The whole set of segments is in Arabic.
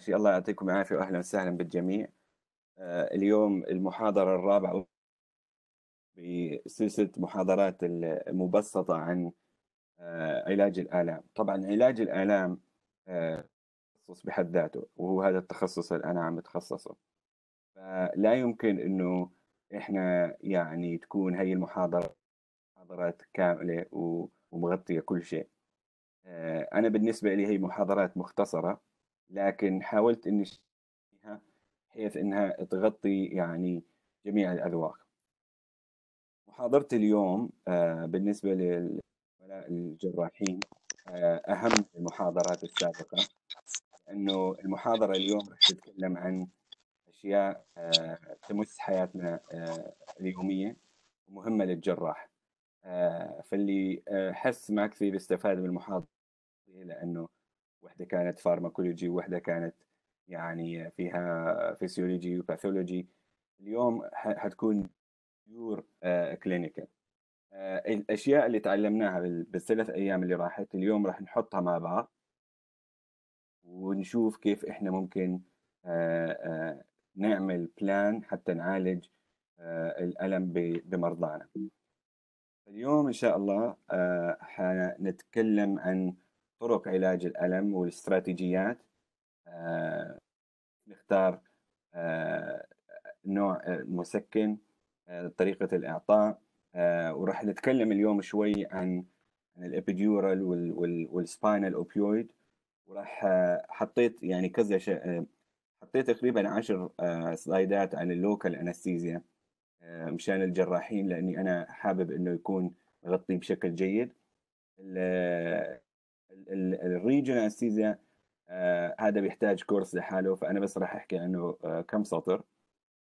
شيء الله يعطيكم العافيه واهلا وسهلا بالجميع آه، اليوم المحاضره الرابعه بسلسله محاضرات المبسطه عن آه، علاج الالام طبعا علاج الالام آه، تخصص بحد ذاته وهو هذا التخصص اللي انا عم بتخصصه فلا يمكن انه احنا يعني تكون هي المحاضره محاضرات كامله ومغطيه كل شيء انا بالنسبه لي هي محاضرات مختصره لكن حاولت اني فيها بحيث انها تغطي يعني جميع الاذواق محاضرتي اليوم آه، بالنسبه الجراحين آه، اهم المحاضرات السابقه لانه المحاضره اليوم راح تتكلم عن اشياء آه، تمس حياتنا اليوميه ومهمه للجراح فاللي حس ما كثير استفاد من المحاضره لانه وحده كانت فارماكولوجي وحده كانت يعني فيها فيسيولوجي وباثولوجي اليوم حتكون يور كلينيكال الاشياء اللي تعلمناها بالثلاث ايام اللي راحت اليوم راح نحطها مع بعض ونشوف كيف احنا ممكن آه، آه، نعمل بلان حتى نعالج آه، الالم بمرضانا اليوم ان شاء الله حنتكلم عن طرق علاج الألم والاستراتيجيات آه، نختار آه، نوع آه، مسكن طريقة الإعطاء وراح نتكلم اليوم شوي عن عن الابيديورال والسباينال اوبيويد وراح حطيت يعني كذا شيء حطيت تقريبا عشر سلايدات عن اللوكال انستيزيا مشان الجراحين لاني انا حابب انه يكون غطي بشكل جيد الريجن انستيزيا آه، هذا بيحتاج كورس لحاله فانا بس راح احكي عنه آه، كم سطر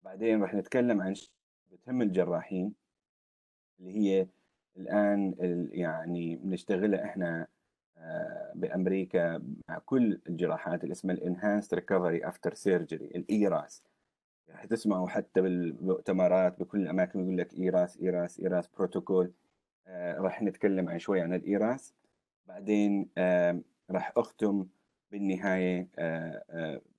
بعدين راح نتكلم عن بتهم الجراحين اللي هي الان يعني بنشتغلها احنا آه، بامريكا مع كل الجراحات اللي اسمها الانهانس ريكفري افتر سيرجري الايراس راح تسمعوا حتى بالمؤتمرات بكل الاماكن يقول لك ايراس ايراس ايراس بروتوكول راح نتكلم عن شوي عن الايراس بعدين راح اختم بالنهايه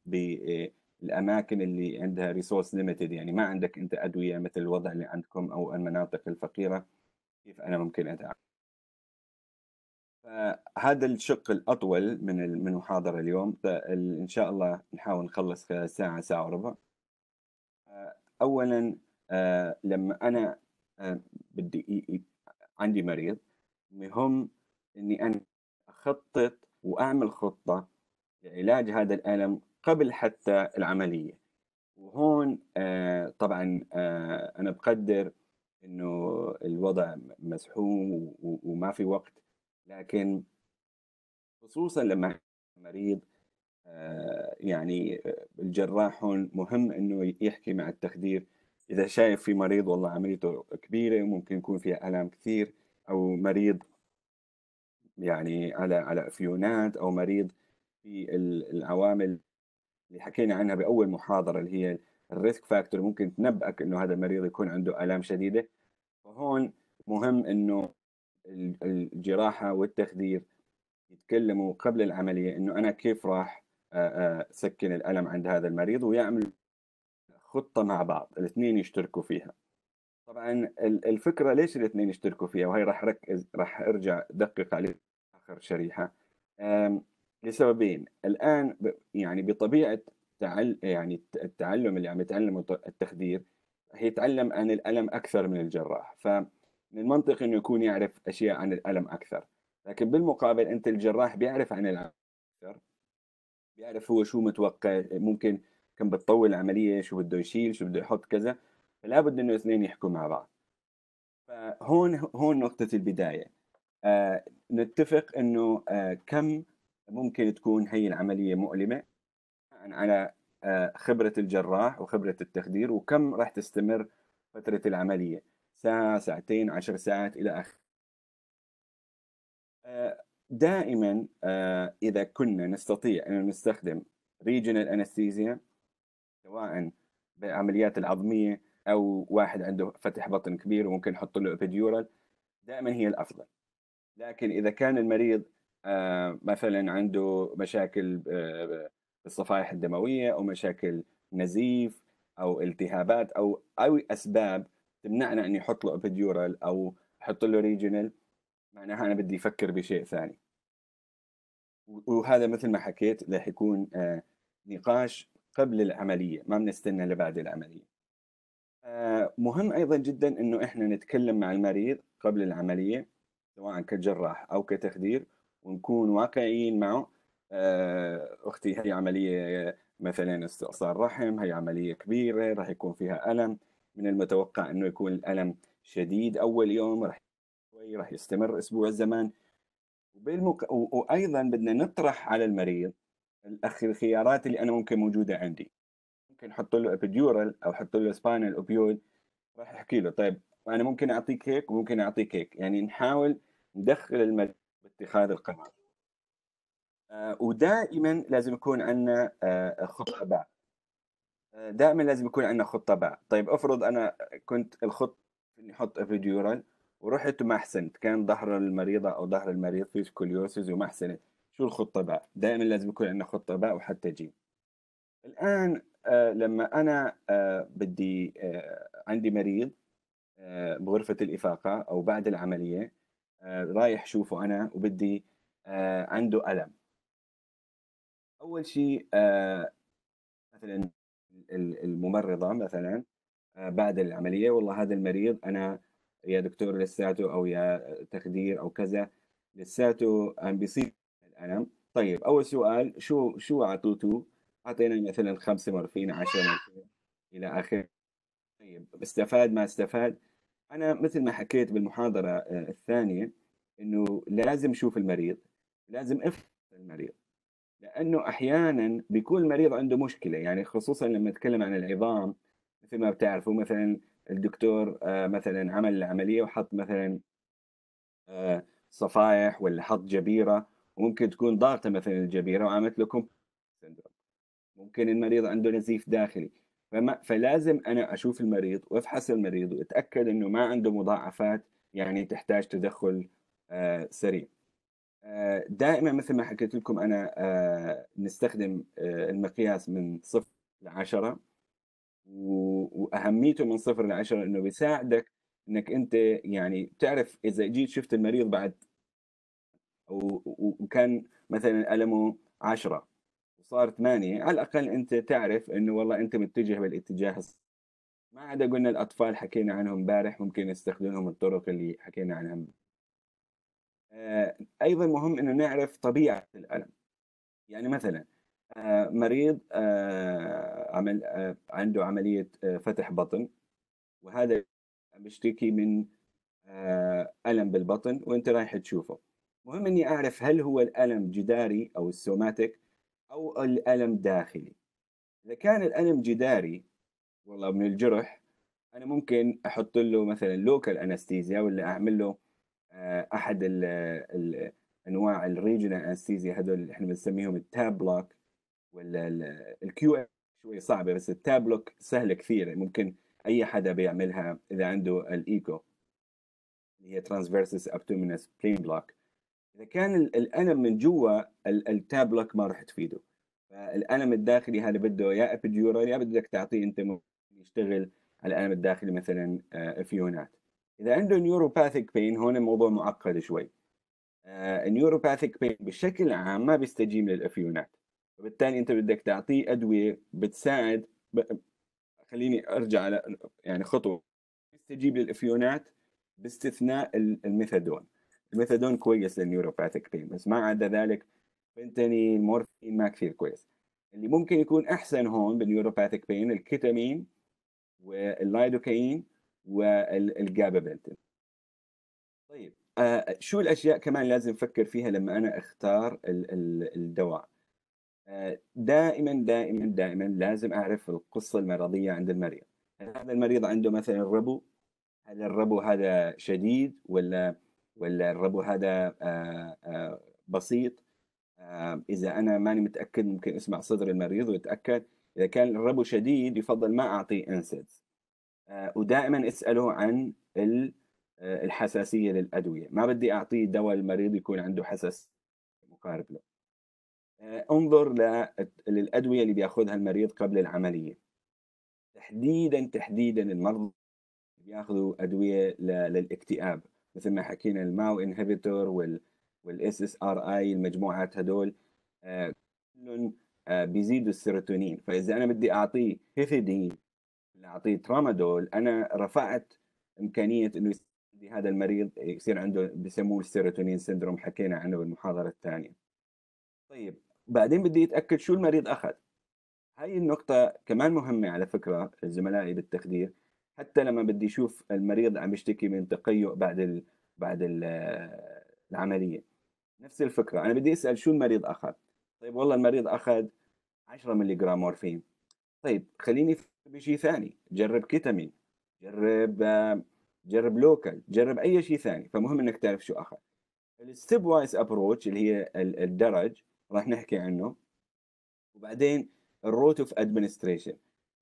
بالاماكن اللي عندها ريسورس ليمتد يعني ما عندك انت ادويه مثل الوضع اللي عندكم او المناطق الفقيره كيف انا ممكن ادعم فهذا الشق الاطول من المحاضره اليوم ان شاء الله نحاول نخلص خلال ساعه ساعه وربع اولا لما انا بدي عندي مريض مهم اني انا اخطط واعمل خطه لعلاج هذا الالم قبل حتى العمليه وهون آه طبعا آه انا بقدر انه الوضع مزحوم وما في وقت لكن خصوصا لما مريض آه، يعني آه، الجراح هون مهم انه يحكي مع التخدير اذا شايف في مريض والله عمليته كبيره وممكن يكون فيها الام كثير او مريض يعني على على افيونات او مريض في العوامل اللي حكينا عنها باول محاضره اللي هي الريسك فاكتور ممكن تنبئك انه هذا المريض يكون عنده الام شديده فهون مهم انه الجراحه والتخدير يتكلموا قبل العمليه انه انا كيف راح سكن الالم عند هذا المريض ويعمل خطه مع بعض الاثنين يشتركوا فيها طبعا الفكره ليش الاثنين يشتركوا فيها وهي راح ركز راح ارجع دقق عليه آخر شريحة لسببين الآن يعني بطبيعة تعل يعني التعلم اللي عم يتعلم التخدير يتعلم عن الألم أكثر من الجراح فمن المنطق إنه يكون يعرف أشياء عن الألم أكثر لكن بالمقابل أنت الجراح بيعرف عن الألم أكثر بيعرف هو شو متوقع ممكن كم بتطول العملية شو بده يشيل شو بده يحط كذا فلا بد إنه اثنين يحكوا مع بعض فهون هون نقطة البداية آه، نتفق انه آه، كم ممكن تكون هي العمليه مؤلمه على آه، خبره الجراح وخبره التخدير وكم راح تستمر فتره العمليه ساعه ساعتين عشر ساعات الى اخره آه، دائما اذا كنا نستطيع ان نستخدم ريجنال انستيزيا سواء بالعمليات العظميه او واحد عنده فتح بطن كبير وممكن نحط له ابيديورال دائما هي الافضل لكن اذا كان المريض آه، مثلا عنده مشاكل آه، الصفائح الدمويه او مشاكل نزيف او التهابات او او اسباب تمنعنا ان يحط له ابيديورال او احط له ريجنال معناها انا بدي افكر بشيء ثاني وهذا مثل ما حكيت راح يكون آه، نقاش قبل العمليه ما بنستنى لبعد العمليه مهم ايضا جدا انه احنا نتكلم مع المريض قبل العمليه سواء كجراح او كتخدير ونكون واقعيين معه آه، اختي هي عمليه مثلا استئصال رحم هي عمليه كبيره راح يكون فيها الم من المتوقع انه يكون الالم شديد اول يوم راح شوي راح يستمر اسبوع زمان وبالمك... و... وايضا بدنا نطرح على المريض الخيارات اللي انا ممكن موجوده عندي ممكن احط له ابيديورال او احط له سبانال اوبيود راح احكي له طيب فانا ممكن اعطيك هيك وممكن اعطيك هيك يعني نحاول ندخل المريض باتخاذ القرار آه، ودائما لازم يكون عندنا آه، خطه باء آه، دائما لازم يكون عندنا خطه باء طيب افرض انا كنت الخط اني احط افيديورال ورحت وما احسنت كان ظهر المريضه او ظهر المريض في سكوليوسيس وما احسنت شو الخطه باء دائما لازم يكون عندنا خطه باء وحتى جيم الان لما انا بدي عندي مريض آه، بغرفه الافاقه او بعد العمليه آه، رايح شوفه انا وبدي آه، عنده الم اول شيء مثلا الممرضه مثلا بعد العمليه والله هذا المريض انا يا دكتور لساته او يا تخدير او كذا لساته عم بيصيب الالم طيب اول سؤال شو شو اعطيته اعطينا مثلا خمسه مورفين 10 مرفين الى اخره طيب استفاد ما استفاد انا مثل ما حكيت بالمحاضره آه، الثانيه انه لازم اشوف المريض لازم افهم المريض لانه احيانا بيكون المريض عنده مشكله يعني خصوصا لما نتكلم عن العظام مثل ما بتعرفوا مثلا الدكتور آه، مثلا عمل العمليه وحط مثلا آه، صفائح ولا حط جبيره وممكن تكون ضاغطه مثلا الجبيره وعملت لكم ممكن المريض عنده نزيف داخلي فما فلازم انا اشوف المريض وافحص المريض واتاكد انه ما عنده مضاعفات يعني تحتاج تدخل آه سريع. آه دائما مثل ما حكيت لكم انا آه نستخدم آه، المقياس من صفر لعشرة واهميته من صفر لعشرة انه بيساعدك انك انت يعني تعرف اذا جيت شفت المريض بعد وكان مثلا المه عشرة صار ثمانية على الأقل أنت تعرف أنه والله أنت متجه بالاتجاه الصحيح ما عدا قلنا الأطفال حكينا عنهم امبارح ممكن يستخدمهم الطرق اللي حكينا عنها آه، أيضا مهم أنه نعرف طبيعة الألم يعني مثلا آه، مريض آه، عمل عنده عملية فتح بطن وهذا بيشتكي من ألم بالبطن وأنت رايح تشوفه مهم اني اعرف هل هو الالم جداري او السوماتيك أو الألم داخلي إذا كان الألم جداري والله من الجرح أنا ممكن أحط له مثلا لوكال أنستيزيا ولا أعمل له آه، أحد الـ ال أنواع الريجنال أنستيزيا هذول اللي إحنا بنسميهم التاب بلوك ولا الكيو شوي صعبة بس التاب بلوك سهلة كثير ممكن أي حدا بيعملها إذا عنده الإيكو اللي هي ترانسفيرسس ابتومينس بلين بلوك اذا كان الالم من جوا التابلوك ما راح تفيده فالالم الداخلي هذا بده يا ابيديورال يا بدك تعطيه انت يشتغل على الالم الداخلي مثلا آه، فيونات اذا عنده نيوروباثيك بين هون الموضوع معقد شوي النيوروباثيك آه، بين بشكل عام ما بيستجيب للافيونات وبالتالي انت بدك تعطيه ادويه بتساعد ب... خليني ارجع على يعني خطوه بيستجيب للافيونات باستثناء الميثادون الميثادون كويس للنيوروباثيك بين بس ما عدا ذلك فنتانيل مورفين ما كثير كويس اللي ممكن يكون احسن هون بالنيوروباثيك بين الكيتامين واللايدوكاين والجابابنتين طيب آه شو الاشياء كمان لازم افكر فيها لما انا اختار ال ال الدواء آه دائما دائما دائما لازم اعرف القصه المرضيه عند المريض هل هذا المريض عنده مثلا ربو هل الربو هذا شديد ولا والربو هذا آه، آه، بسيط آه، اذا انا ماني متاكد ممكن اسمع صدر المريض واتاكد اذا كان الربو شديد يفضل ما اعطيه انسيدز ودائما اساله عن الحساسيه للادويه ما بدي اعطيه دواء المريض يكون عنده حساس مقارب له انظر للادويه اللي بياخذها المريض قبل العمليه تحديدا تحديدا المرضى بياخذوا ادويه للاكتئاب مثل ما حكينا الماو انهبيتور وال والاس اس ار اي المجموعات هدول آه، كلهم آه، بيزيدوا السيروتونين فاذا انا بدي اعطيه هيفيدين اعطيه ترامادول انا رفعت امكانيه انه هذا المريض يصير عنده بسموه السيروتونين سندروم حكينا عنه بالمحاضره الثانيه طيب بعدين بدي اتاكد شو المريض اخذ هاي النقطه كمان مهمه على فكره زملائي بالتخدير حتى لما بدي اشوف المريض عم يشتكي من تقيؤ بعد ال... بعد ال... العمليه نفس الفكره انا بدي اسال شو المريض اخذ طيب والله المريض اخذ 10 ملي جرام مورفين طيب خليني بشيء ثاني جرب كيتامين جرب جرب لوكال جرب اي شيء ثاني فمهم انك تعرف شو اخذ الستيب وايز ابروتش اللي هي الدرج راح نحكي عنه وبعدين الروت اوف ادمنستريشن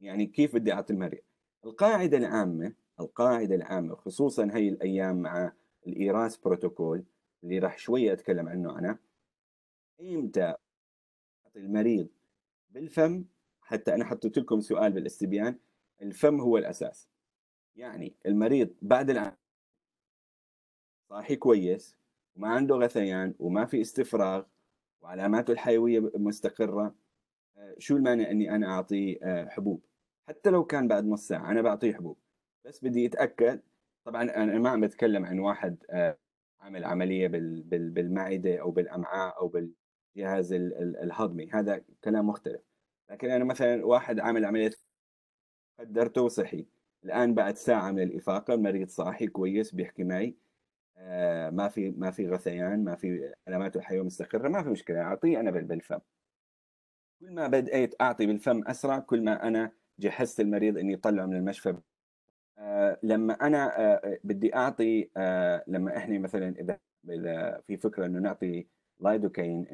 يعني كيف بدي اعطي المريض القاعدة العامة القاعدة العامة خصوصا هاي الأيام مع الإيراس بروتوكول اللي راح شوية أتكلم عنه أنا إمتى المريض بالفم حتى أنا حطيت لكم سؤال بالاستبيان الفم هو الأساس يعني المريض بعد العام صاحي كويس وما عنده غثيان وما في استفراغ وعلاماته الحيوية مستقرة آه، شو المانع أني أنا أعطيه آه، حبوب حتى لو كان بعد نص ساعه انا بعطيه حبوب بس بدي اتاكد طبعا انا ما عم بتكلم عن واحد آه، عامل عمليه بالمعده او بالامعاء او بالجهاز الهضمي هذا كلام مختلف لكن انا مثلا واحد عامل عمليه قدرته وصحي الان بعد ساعه من الافاقه المريض صاحي كويس بيحكي معي آه، ما في ما في غثيان ما في علامات الحيوة مستقره ما في مشكله اعطيه انا بالفم كل ما بدأت اعطي بالفم اسرع كل ما انا جهزت المريض اني اطلعه من المشفى آه لما انا آه،, آه بدي اعطي آه لما احنا مثلا اذا اذا في فكره انه نعطي لايدوكاين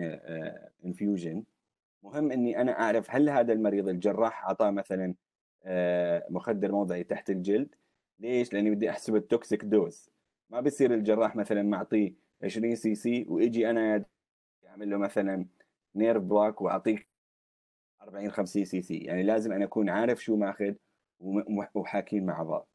انفيوجن آه، آه، مهم اني انا اعرف هل هذا المريض الجراح اعطاه مثلا مخدر موضعي تحت الجلد ليش؟ لاني بدي احسب التوكسيك دوز ما بصير الجراح مثلا معطيه 20 سي سي واجي انا اعمل له مثلا نيرف بلوك واعطيه 40 50 سي سي يعني لازم أنا أكون عارف شو ماخذ وحاكين مع بعض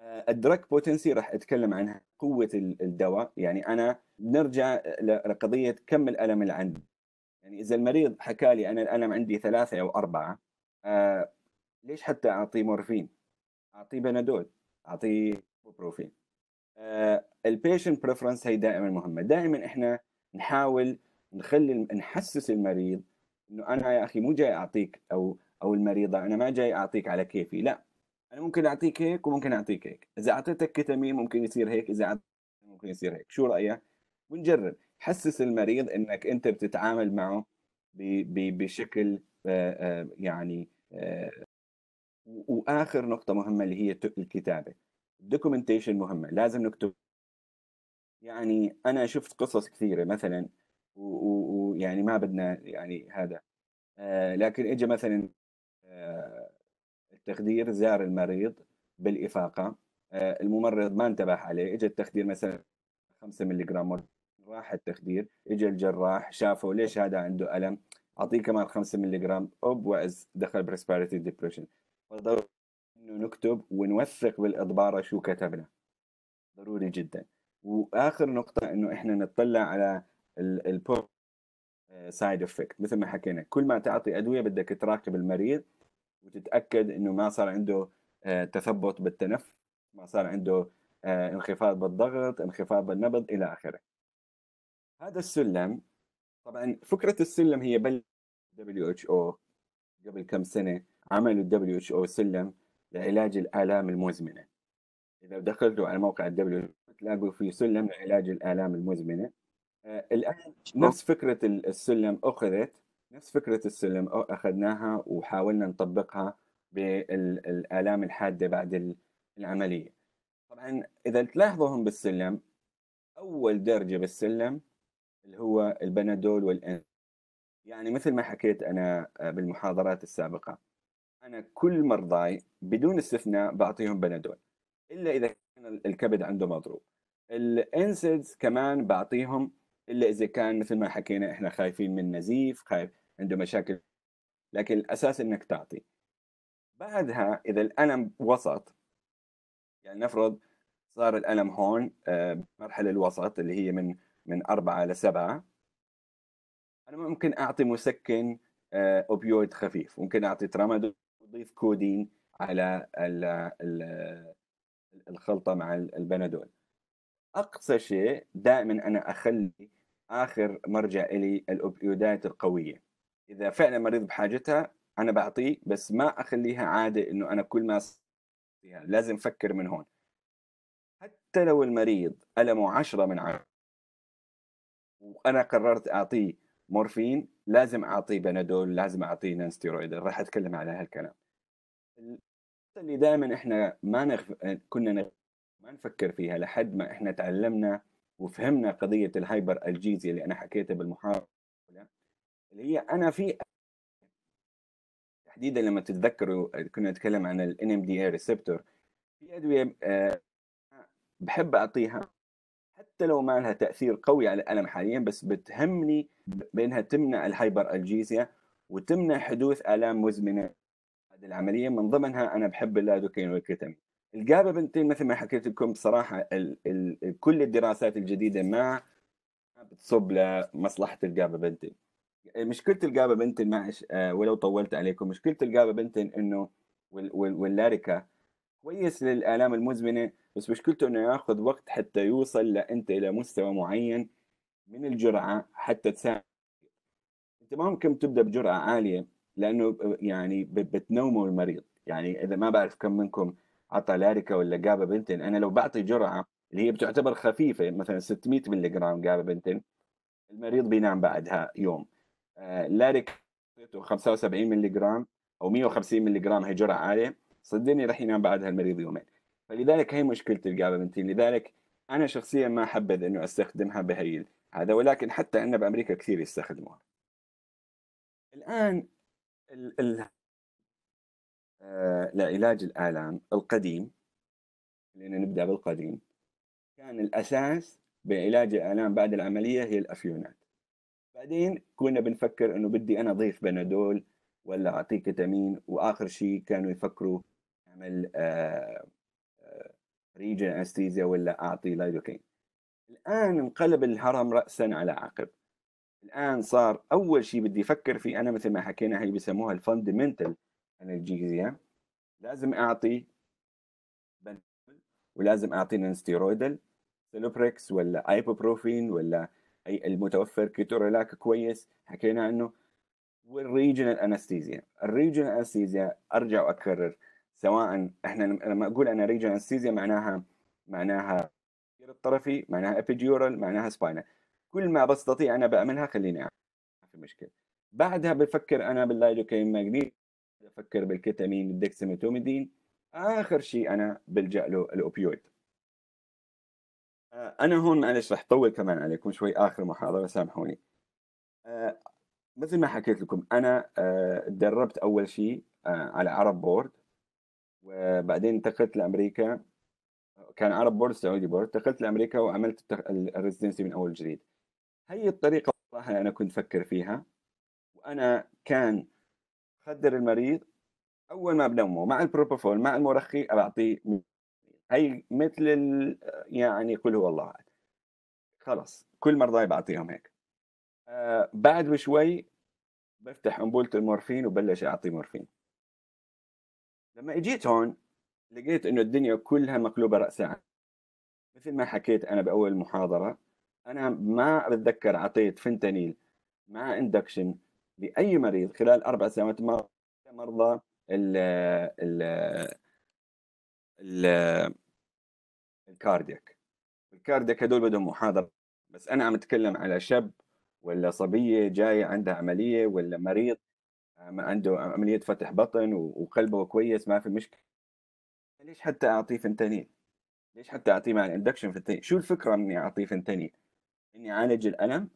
آه، الدرك بوتنسي راح اتكلم عنها قوه الدواء يعني انا نرجع لقضيه كم الالم اللي عندي يعني اذا المريض حكى لي انا الالم عندي ثلاثه او اربعه آه ليش حتى اعطيه مورفين اعطيه بنادول اعطيه بروفين آه البيشنت بريفرنس هي دائما مهمه دائما احنا نحاول نخلي نحسس المريض انه انا يا اخي مو جاي اعطيك او او المريضه انا ما جاي اعطيك على كيفي لا انا ممكن اعطيك هيك وممكن اعطيك هيك اذا اعطيتك كتامين ممكن يصير هيك اذا اعطيتك ممكن يصير هيك شو رايك ونجرب حسس المريض انك انت بتتعامل معه بشكل آه، آه، يعني آه، واخر نقطه مهمه اللي هي الكتابه الدوكيومنتيشن مهمه لازم نكتب يعني انا شفت قصص كثيره مثلا ويعني ما بدنا يعني هذا آه لكن اجى مثلا آه التخدير زار المريض بالافاقه آه الممرض ما انتبه عليه اجى التخدير مثلا 5 ملغ راح التخدير اجى الجراح شافه ليش هذا عنده الم اعطيه كمان 5 ملغ اوب واز دخل بريسبيرتي ديبريشن ضروري انه نكتب ونوثق بالاضباره شو كتبنا ضروري جدا واخر نقطه انه احنا نطلع على البو سايد افكت مثل ما حكينا كل ما تعطي ادويه بدك تراقب المريض وتتاكد انه ما صار عنده آه, تثبط بالتنفس ما صار عنده آه, انخفاض بالضغط انخفاض بالنبض الى اخره هذا السلم طبعا فكره السلم هي بل دبليو اتش او قبل كم سنه عملوا الدبليو اتش او سلم لعلاج الالام المزمنه اذا دخلتوا على موقع الدبليو تلاقوا في سلم لعلاج الالام المزمنه آه، الان نفس فكره السلم اخذت نفس فكره السلم اخذناها وحاولنا نطبقها بالالام الحاده بعد العمليه طبعا اذا تلاحظوهم بالسلم اول درجه بالسلم اللي هو البنادول والان يعني مثل ما حكيت انا آه، بالمحاضرات السابقه انا كل مرضاي بدون استثناء بعطيهم بنادول الا اذا كان الكبد عنده مضروب الانسيدز كمان بعطيهم الا اذا كان مثل ما حكينا احنا خايفين من نزيف خايف عنده مشاكل لكن الاساس انك تعطي بعدها اذا الالم وسط يعني نفرض صار الالم هون آه، مرحله الوسط اللي هي من من أربعة لسبعة أنا ممكن أعطي مسكن آه، أوبيويد خفيف ممكن أعطي ترامادول اضيف كودين على ال ال الخلطة مع البنادول أقصى شيء دائما أنا أخلي اخر مرجع الي الاوبيودات القويه اذا فعلا مريض بحاجتها انا بعطيه بس ما اخليها عاده انه انا كل ما فيها لازم افكر من هون حتى لو المريض المه عشرة من عشرة وانا قررت اعطيه مورفين لازم اعطيه بنادول لازم اعطيه نانستيرويد راح اتكلم على هالكلام اللي دائما احنا ما نغف... كنا نغف... ما نفكر فيها لحد ما احنا تعلمنا وفهمنا قضيه الهايبر الجيزي اللي انا حكيتها بالمحاوله اللي هي انا في تحديدا لما تتذكروا كنا نتكلم عن الـ NMDA ريسبتور في ادويه آه، بحب اعطيها حتى لو ما لها تاثير قوي على الالم حاليا بس بتهمني بانها تمنع الهايبر الجيزيا وتمنع حدوث الام مزمنه هذه العمليه من ضمنها انا بحب اللادوكين والكتامين الجابه بنتين مثل ما حكيت لكم بصراحه الـ الـ كل الدراسات الجديده ما بتصب لمصلحه الجابه بنتين آه، مشكله الجابه بنتين معش آه، ولو طولت عليكم مشكله الجابه بنتين انه واللاريكا كويس للالام المزمنه بس مشكلته انه ياخذ وقت حتى يوصل لانت الى مستوى معين من الجرعه حتى تساعد انت ما ممكن تبدا بجرعه عاليه لانه آه، يعني بتنوموا المريض يعني اذا ما بعرف كم منكم عطى لاريكا ولا جابا بنتن انا لو بعطي جرعه اللي هي بتعتبر خفيفه مثلا 600 ملغ جابا بنتن المريض بينام بعدها يوم آه لاريكا 75 ملغ او 150 ملغ هي جرعه عاليه صدقني راح ينام بعدها المريض يومين فلذلك هي مشكله الجابا بنتين لذلك انا شخصيا ما حبذ انه استخدمها بهي هذا ولكن حتى عندنا بامريكا كثير يستخدموها الان ال- ال- آه، لعلاج الآلام القديم خلينا نبدأ بالقديم كان الأساس بعلاج الآلام بعد العملية هي الأفيونات بعدين كنا بنفكر انه بدي انا اضيف بنادول ولا اعطيه كتامين واخر شيء كانوا يفكروا اعمل ريجن آه، انستيزيا آه، ولا اعطي لايدوكين الان انقلب الهرم راسا على عقب الان صار اول شيء بدي افكر فيه انا مثل ما حكينا هي بيسموها الفندمنتال عن لازم اعطي بنول ولازم اعطي نانستيرويدال سيلوبريكس ولا ايبوبروفين ولا اي المتوفر كيتورلاك كويس حكينا عنه والريجنال انستيزيا الريجنال انستيزيا ارجع واكرر سواء احنا لما اقول انا ريجنال انستيزيا معناها معناها الطرفي معناها ابيديورال معناها سباينال كل ما بستطيع انا بعملها خليني اعمل ما في مشكله بعدها بفكر انا باللايدوكاين ماجنيت افكر بالكيتامين الدكسيميتوميدين اخر شيء انا بلجا له الاوبيويد آه، انا هون معلش رح طول كمان عليكم شوي اخر محاضره سامحوني آه، مثل ما حكيت لكم انا آه، تدربت اول شيء على عرب بورد وبعدين انتقلت لامريكا كان عرب بورد سعودي بورد انتقلت لامريكا وعملت الريزدنسي من اول جديد هي الطريقه صراحه انا كنت افكر فيها وانا كان بخدر المريض اول ما بنومه مع البروبوفول مع المرخي بعطيه هي مثل يعني قل هو الله خلص كل مرضاي بعطيهم هيك آه بعد بشوي بفتح أنبولة المورفين وبلش أعطي مورفين لما اجيت هون لقيت انه الدنيا كلها مقلوبه راسا مثل ما حكيت انا باول محاضره انا ما بتذكر اعطيت فنتانيل مع اندكشن لاي مريض خلال اربع سنوات مر مرضى ال ال ال الكاردياك الكاردياك هذول بدهم محاضره بس انا عم اتكلم على شاب ولا صبيه جايه عندها عمليه ولا مريض آه، عنده عمليه فتح بطن وقلبه كويس ما في مشكله ليش حتى اعطيه فنتانيل؟ ليش حتى اعطيه مع الاندكشن فنتانيل؟ شو الفكره اني اعطيه فنتانيل؟ اني اعالج الالم؟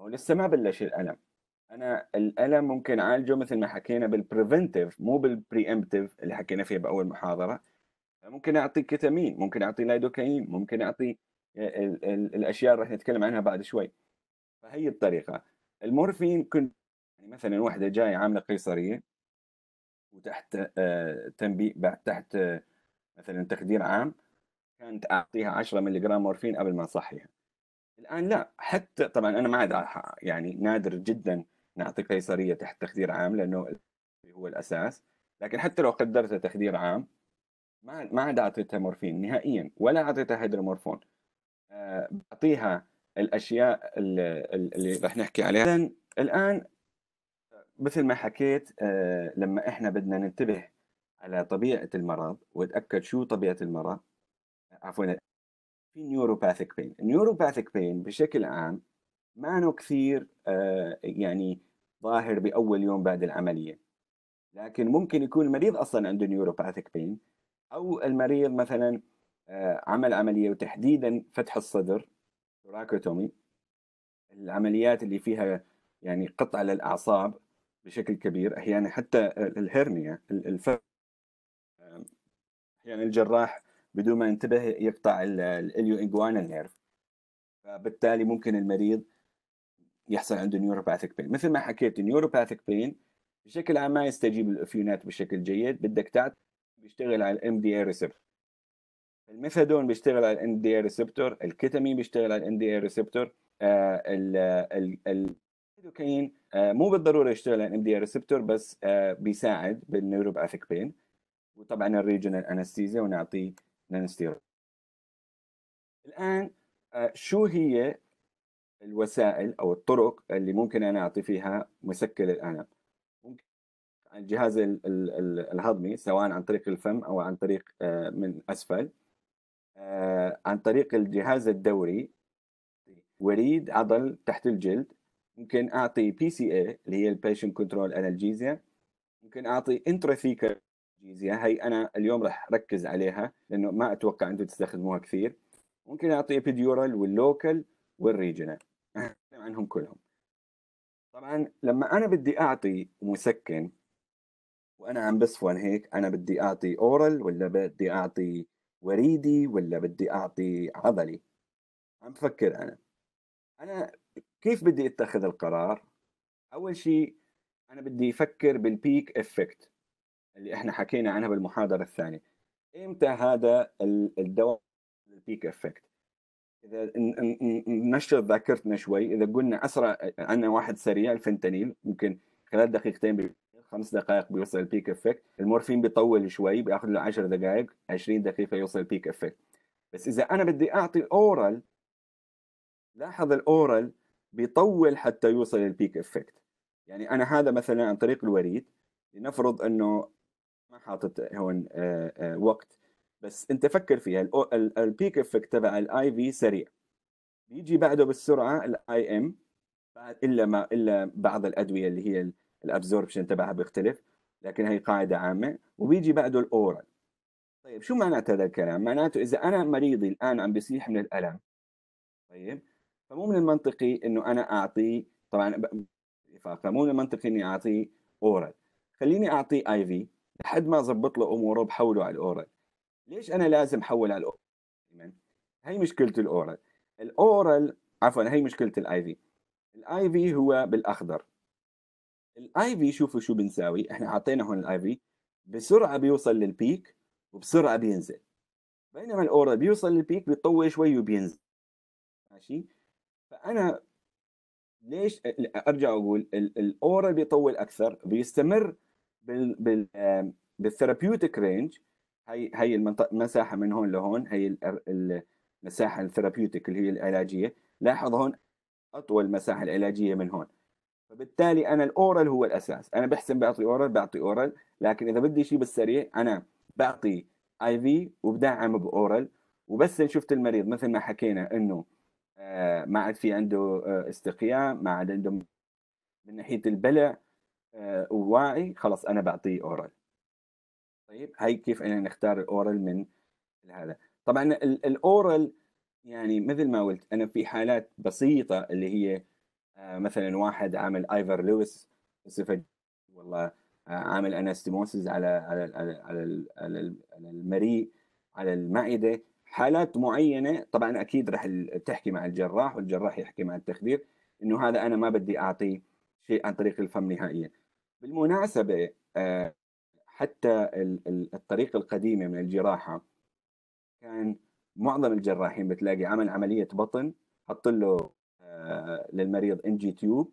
هو لسه ما بلش الالم انا الالم ممكن اعالجه مثل ما حكينا بالبريفنتيف مو امبتيف اللي حكينا فيها باول محاضره ممكن اعطي كتامين ممكن اعطي لايدوكاين ممكن اعطي الـ الـ الاشياء اللي راح نتكلم عنها بعد شوي فهي الطريقه المورفين كنت يعني مثلا واحده جايه عامله قيصريه وتحت آه، تنبيه تحت آه، مثلا تخدير عام كانت اعطيها 10 جرام مورفين قبل ما اصحيها الان لا حتى طبعا انا ما عاد يعني نادر جدا نعطي قيصريه تحت تخدير عام لانه هو الاساس لكن حتى لو قدرتها تخدير عام ما ما عاد اعطيتها مورفين نهائيا ولا اعطيتها هيدرومورفون آه، بعطيها الاشياء اللي, راح رح نحكي عليها الان مثل ما حكيت آه، لما احنا بدنا ننتبه على طبيعه المرض وتاكد شو طبيعه المرض عفوا في نيوروباثيك بين النيوروباثيك بين بشكل عام ما أنه كثير آه، يعني ظاهر بأول يوم بعد العملية لكن ممكن يكون المريض أصلا عنده نيوروباثيك بين أو المريض مثلا آه، عمل عملية وتحديدا فتح الصدر تراكوتومي العمليات اللي فيها يعني قطع للأعصاب بشكل كبير أحيانا حتى الهرنيا الف آه، أحيانا الجراح بدون ما ينتبه يقطع الاليو انجوانا نيرف فبالتالي ممكن المريض يحصل عنده نيوروباثيك بين مثل ما حكيت النيوروباثيك بين بشكل عام ما يستجيب الافيونات بشكل جيد بدك تعت بيشتغل على الام دي اي ريسبتور الميثادون بيشتغل على الام دي اي ريسبتور الكيتامين بيشتغل على الام دي اي ريسبتور الهيدوكاين مو بالضروره يشتغل على الام دي اي ريسبتور بس آه، بيساعد بالنيوروباثيك بين وطبعا الريجنال انستيزيا ونعطيه نانستيرويد الان آه، شو هي الوسائل او الطرق اللي ممكن انا اعطي فيها مسكن الالم ممكن الجهاز الهضمي سواء عن طريق الفم او عن طريق آه، من اسفل آه، عن طريق الجهاز الدوري وريد عضل تحت الجلد ممكن اعطي بي سي اي اللي هي البيشنت كنترول انالجيزيا ممكن اعطي انتراثيكال انالجيزيا هي انا اليوم راح ركز عليها لانه ما اتوقع انتم تستخدموها كثير ممكن اعطي ابيديورال واللوكال والريجنال عنهم كلهم طبعا لما انا بدي اعطي مسكن وانا عم بسفن هيك انا بدي اعطي اورال ولا بدي اعطي وريدي ولا بدي اعطي عضلي عم بفكر انا انا كيف بدي اتخذ القرار اول شيء انا بدي افكر بالبيك افكت اللي احنا حكينا عنها بالمحاضره الثانيه امتى هذا الدواء البيك افكت اذا ننشط ذاكرتنا شوي اذا قلنا اسرع عندنا واحد سريع الفنتانيل ممكن خلال دقيقتين خمس دقائق بيوصل البيك افكت المورفين بيطول شوي بياخذ له 10 دقائق 20 دقيقه يوصل البيك افكت بس اذا انا بدي اعطي اورال لاحظ الاورال بيطول حتى يوصل البيك افكت يعني انا هذا مثلا عن طريق الوريد لنفرض انه ما حاطط هون آه، آه، وقت بس انت فكر فيها البيك افكت تبع الاي في سريع بيجي بعده بالسرعه الاي ام الا ما الا بعض الادويه اللي هي الابزوربشن تبعها بيختلف لكن هي قاعده عامه وبيجي بعده الاورال طيب شو معنات هذا الكلام؟ معناته اذا انا مريضي الان عم بيصيح من الالم طيب فمو من المنطقي انه انا اعطيه طبعا فمو من المنطقي اني اعطيه اورال خليني اعطيه اي في لحد ما اظبط له اموره بحوله على الاورال ليش انا لازم احول على الاورال هي مشكله الاورال الاورال عفوا هي مشكله الاي في الاي في هو بالاخضر الاي في شوفوا شو بنساوي احنا حطينا هون الاي في بسرعه بيوصل للبيك وبسرعه بينزل بينما الاورال بيوصل للبيك بيطول شوي وبينزل ماشي فانا ليش ارجع اقول الاورال بيطول اكثر بيستمر بال بال بالثيرابيوتيك رينج هي هي المساحه من هون لهون هي المساحه الثيرابيوتيك اللي هي العلاجيه لاحظ هون اطول مساحه العلاجيه من هون فبالتالي انا الاورال هو الاساس انا بحسن بعطي اورال بعطي اورال لكن اذا بدي شيء بالسريع انا بعطي اي في وبدعم باورال وبس إن شفت المريض مثل ما حكينا انه آه، ما عاد في عنده آه، استقياء استقيام ما عاد عنده من ناحيه البلع وواعي آه، خلاص انا بعطيه اورال طيب هي كيف انا نختار الاورال من هذا طبعا الاورال يعني مثل ما قلت انا في حالات بسيطه اللي هي آه، مثلا واحد عامل ايفر لويس اسفج والله آه، عامل انستيموسز على على على على, على المريء على المعده حالات معينه طبعا اكيد راح تحكي مع الجراح والجراح يحكي مع التخدير انه هذا انا ما بدي اعطيه شيء عن طريق الفم نهائيا بالمناسبه آه حتى الطريقة القديمة من الجراحة كان معظم الجراحين بتلاقي عمل عملية بطن حط له آه، للمريض ان جي تيوب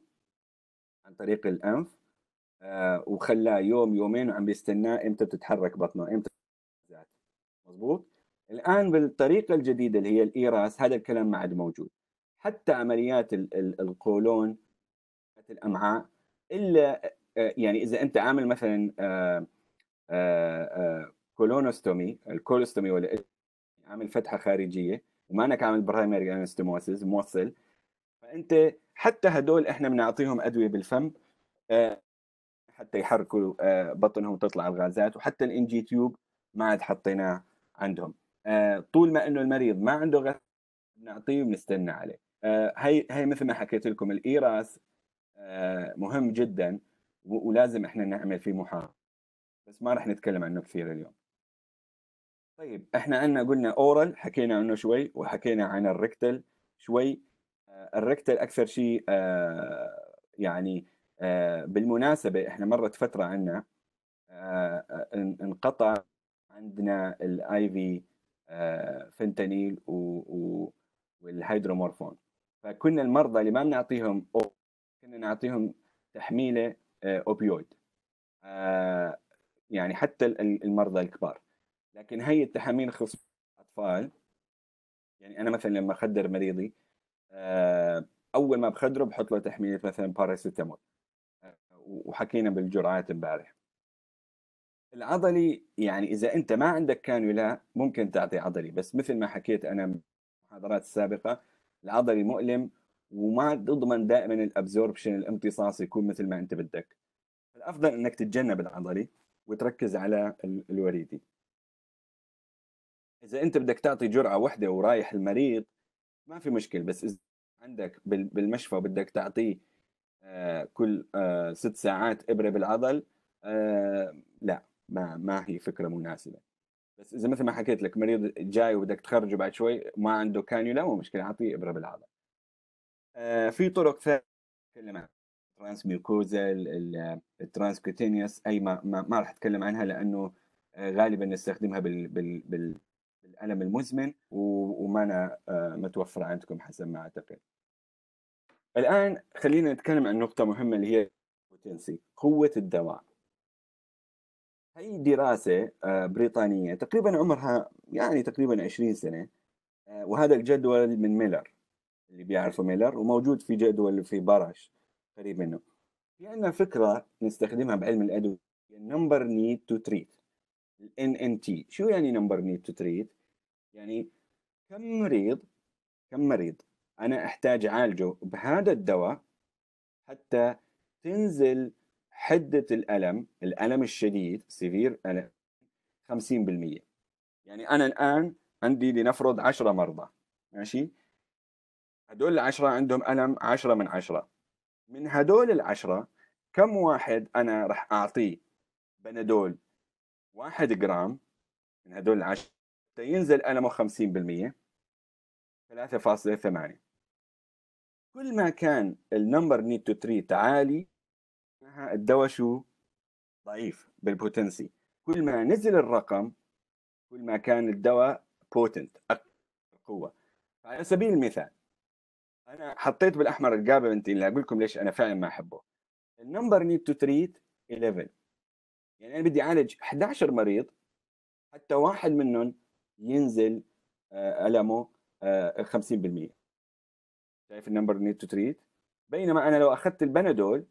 عن طريق الانف آه، وخلاه يوم يومين وعم بيستناه امتى بتتحرك بطنه امتى مضبوط الان بالطريقه الجديده اللي هي الايراس هذا الكلام ما عاد موجود حتى عمليات القولون الامعاء الا آه، يعني اذا انت عامل مثلا كولونوستومي الكولوستومي ولا عامل فتحه خارجيه وما انك عامل برايمري انستموسيس موصل فانت حتى هدول احنا بنعطيهم ادويه بالفم آه، حتى يحركوا آه، بطنهم وتطلع الغازات وحتى الانجي تيوب ما عاد حطيناه عندهم آه، طول ما انه المريض ما عنده غث بنعطيه وبنستنى عليه هي هي مثل ما حكيت لكم الايراس مهم جدا ولازم احنا نعمل فيه محاضره بس ما راح نتكلم عنه كثير اليوم طيب احنا عندنا قلنا اورال حكينا عنه شوي وحكينا عن الركتل شوي آه، الركتل اكثر شيء آه، يعني آه، بالمناسبه احنا مرت فتره عندنا انقطع عندنا الاي في فنتانيل والهيدرومورفون فكنا المرضى اللي ما بنعطيهم أو كنا نعطيهم تحميله اوبيويد يعني حتى المرضى الكبار لكن هي التحاميل خص الاطفال يعني انا مثلا لما اخدر مريضي آه، اول ما بخدره بحط له تحميله مثلا باراسيتامول آه، وحكينا بالجرعات امبارح العضلي يعني اذا انت ما عندك كانولا ممكن تعطي عضلي بس مثل ما حكيت انا المحاضرات السابقه العضلي مؤلم وما تضمن دائما الابزوربشن الامتصاص يكون مثل ما انت بدك الافضل انك تتجنب العضلي وتركز على الوريدي اذا انت بدك تعطي جرعه واحده ورايح المريض ما في مشكله بس اذا عندك بالمشفى بدك تعطيه آه، كل آه، ست ساعات ابره بالعضل آه، لا ما ما هي فكره مناسبه بس اذا مثل ما حكيت لك مريض جاي وبدك تخرجه بعد شوي ما عنده كانيولا مو مشكله اعطيه ابره بالعضل في طرق ثانيه الترانس الترانس كوتينيوس اي ما ما, ما راح اتكلم عنها لانه آه، غالبا نستخدمها بال بال بال بالالم المزمن وما أنا آه، متوفره عندكم حسب ما اعتقد. الان خلينا نتكلم عن نقطه مهمه اللي هي بوتنسي قوه الدواء. هي دراسه آه، بريطانيه تقريبا عمرها يعني تقريبا 20 سنه وهذا الجدول من ميلر اللي بيعرفه ميلر وموجود في جدول في برش قريب منه في عندنا فكره نستخدمها بعلم الادويه number need to treat ال NNT شو يعني number need to treat يعني كم مريض كم مريض انا احتاج اعالجه بهذا الدواء حتى تنزل حده الالم الالم الشديد سيفير الم 50% يعني انا الان عندي لنفرض 10 مرضى ماشي هدول العشرة عندهم ألم 10 من 10 من هدول العشرة كم واحد أنا راح أعطيه بنادول واحد جرام من هدول العشرة ينزل ألمه 50% 3.8 كل ما كان النمبر نيد تو تريت عالي الدواء شو ضعيف بالبوتنسي كل ما نزل الرقم كل ما كان الدواء بوتنت اكثر قوه على سبيل المثال انا حطيت بالاحمر الجابه بنتين اللي اقول لكم ليش انا فعلا ما احبه النمبر نيد تو تريت 11 يعني انا بدي اعالج 11 مريض حتى واحد منهم ينزل آه، المه 50% آه، شايف النمبر نيد تو تريت بينما انا لو اخذت البنادول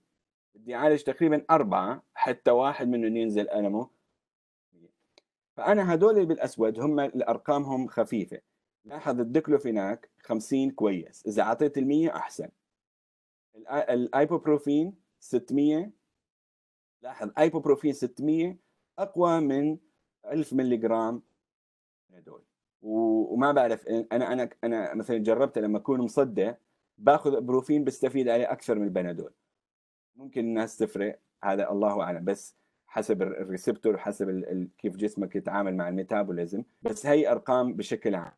بدي اعالج تقريبا اربعه حتى واحد منهم ينزل المه فانا هدول بالاسود هم الارقام هم خفيفه لاحظ الديكلوفيناك 50 كويس اذا اعطيت ال100 احسن الايبوبروفين 600 لاحظ ايبوبروفين 600 اقوى من 1000 ملي جرام بنادول وما بعرف انا انا انا مثلا جربت لما اكون مصدع باخذ بروفين بستفيد عليه اكثر من البنادول ممكن الناس تفرق هذا الله اعلم بس حسب الريسبتور وحسب كيف جسمك يتعامل مع الميتابوليزم بس هي ارقام بشكل عام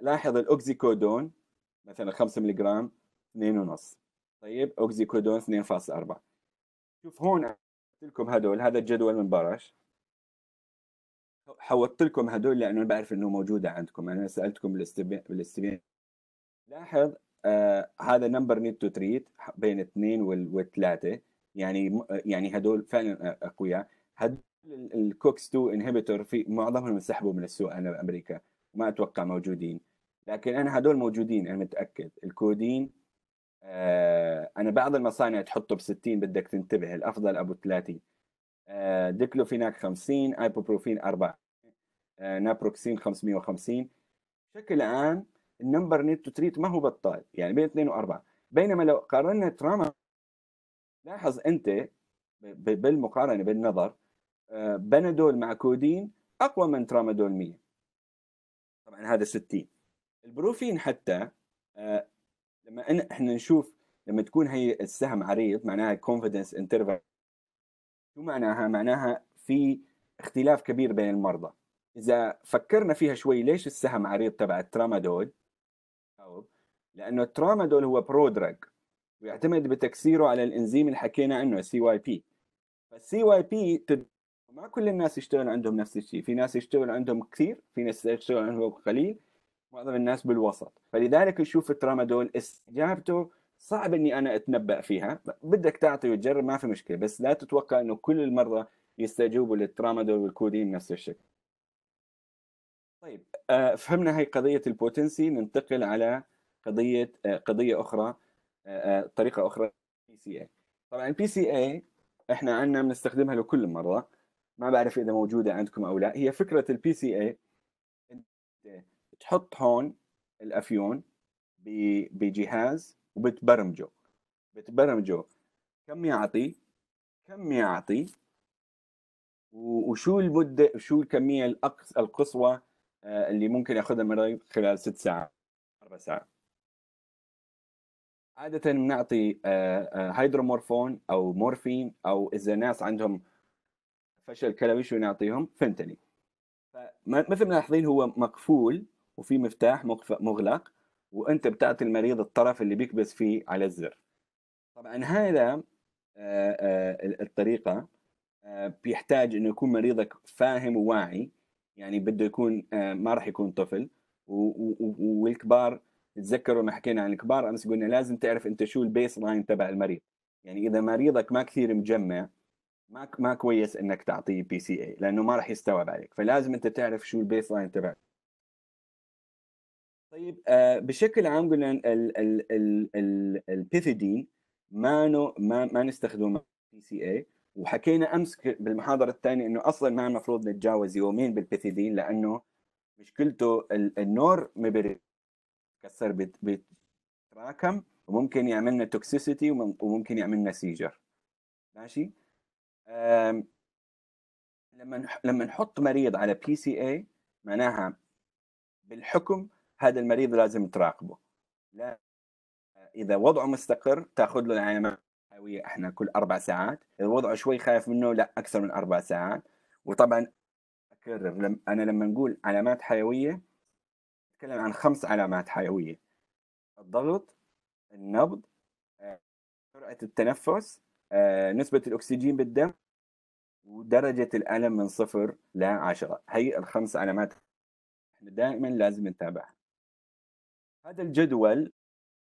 لاحظ الاوكسيكودون مثلا 5 ملغ 2.5 طيب اوكسيكودون 2.4 شوف هون قلت لكم هدول هذا الجدول من برش حوطت لكم هدول لانه بعرف انه موجوده عندكم انا سالتكم بالاستبيان لاحظ آه هذا نمبر نيد تو تريت بين اثنين 3 يعني آه، يعني هدول فعلا آه، اقوياء هذول الكوكس 2 انهبيتور في معظمهم انسحبوا من السوق انا بامريكا ما اتوقع موجودين لكن انا هدول موجودين انا متاكد الكودين آه، انا بعض المصانع تحطه ب 60 بدك تنتبه الافضل ابو 30 آه، ديكلوفيناك 50 ايبوبروفين 4 آه، نابروكسين 550 بشكل عام النمبر نيد تو تريت ما هو بطال يعني بين 2 و4 بينما لو قارنا تراما لاحظ انت بالمقارنه بالنظر بنادول مع كودين اقوى من ترامادول 100 طبعا هذا 60 البروفين حتى آه لما إن احنا نشوف لما تكون هي السهم عريض معناها كونفيدنس انترفال شو معناها؟ معناها في اختلاف كبير بين المرضى اذا فكرنا فيها شوي ليش السهم عريض تبع الترامادول لانه الترامادول هو برودرج ويعتمد بتكسيره على الانزيم اللي حكينا عنه السي واي بي فالسي واي بي ما كل الناس يشتغل عندهم نفس الشيء في ناس يشتغل عندهم كثير في ناس يشتغل عندهم قليل معظم الناس بالوسط فلذلك نشوف الترامادول استجابته صعب اني انا اتنبا فيها بدك تعطي وتجرب ما في مشكله بس لا تتوقع انه كل المره يستجوبوا للترامادول والكودين نفس الشكل طيب آه، فهمنا هي قضيه البوتنسي ننتقل على قضيه آه، قضيه اخرى آه، طريقه اخرى بي سي اي طبعا البي سي اي احنا عندنا بنستخدمها لكل مره ما بعرف اذا موجوده عندكم او لا هي فكره البي سي اي تحط هون الافيون بجهاز وبتبرمجه بتبرمجه كم يعطي كم يعطي وشو المده شو الكميه الاقصى القصوى آه، اللي ممكن ياخذها من خلال ست ساعات اربع ساعات عادة بنعطي آه، آه، هيدرومورفون او مورفين او اذا ناس عندهم فشل كلوي شو نعطيهم فنتلي فمثل ما لاحظين هو مقفول وفي مفتاح مغلق وانت بتعطي المريض الطرف اللي بيكبس فيه على الزر طبعا هذا آه، آه، الطريقه آه، بيحتاج انه يكون مريضك فاهم وواعي يعني بده يكون ما راح يكون طفل والكبار تذكروا ما حكينا عن الكبار امس قلنا لازم تعرف انت شو البيس لاين تبع المريض يعني اذا مريضك ما كثير مجمع ما ما كويس انك تعطيه بي سي اي لانه ما راح يستوعب عليك فلازم انت تعرف شو البيس لاين تبعك طيب آه، بشكل عام قلنا البيثيدين ما نو ما ما نستخدمه بي سي اي وحكينا امس بالمحاضره الثانيه انه اصلا ما المفروض نتجاوز يومين بالبيثيدين لانه مشكلته النور ما كسر بيتراكم وممكن يعمل لنا توكسيسيتي وممكن يعمل لنا سيجر ماشي لما لما نحط مريض على بي سي اي معناها بالحكم هذا المريض لازم تراقبه لا اذا وضعه مستقر تاخذ له العنايه الحيويه احنا كل اربع ساعات اذا وضعه شوي خايف منه لا اكثر من اربع ساعات وطبعا اكرر انا لما نقول علامات حيويه نتكلم عن خمس علامات حيويه الضغط النبض آه، سرعه التنفس آه، نسبه الاكسجين بالدم ودرجة الألم من صفر لعشرة هي الخمس علامات احنا دائما لازم نتابعها هذا الجدول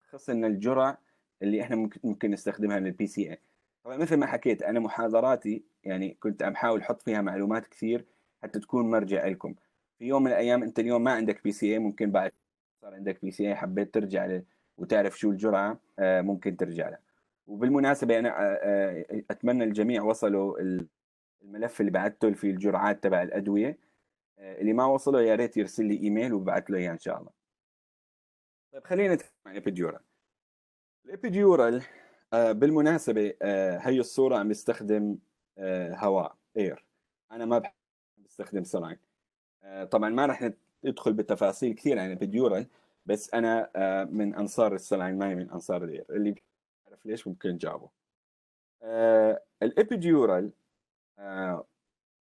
خص ان الجرعة اللي احنا ممكن نستخدمها للبي سي اي طبعا مثل ما حكيت انا محاضراتي يعني كنت عم حاول احط فيها معلومات كثير حتى تكون مرجع لكم في يوم من الايام انت اليوم ما عندك بي سي اي ممكن بعد صار عندك بي سي اي حبيت ترجع له وتعرف شو الجرعه آه، ممكن ترجع لها وبالمناسبه انا آه، آه، اتمنى الجميع وصلوا الملف اللي بعته في الجرعات تبع الادويه اللي ما وصله يا ريت يرسل لي ايميل وببعث له اياه ان شاء الله طيب خلينا نتكلم عن الابيديورال الابيديورال آه، بالمناسبه آه، هي الصوره عم يستخدم آه، هواء اير انا ما بحب استخدم سلاين طبعا ما رح ندخل بالتفاصيل كثير عن الابيديورال بس انا من انصار السلاين ماني من انصار الاير اللي بعرف ليش ممكن جابه الابيديورال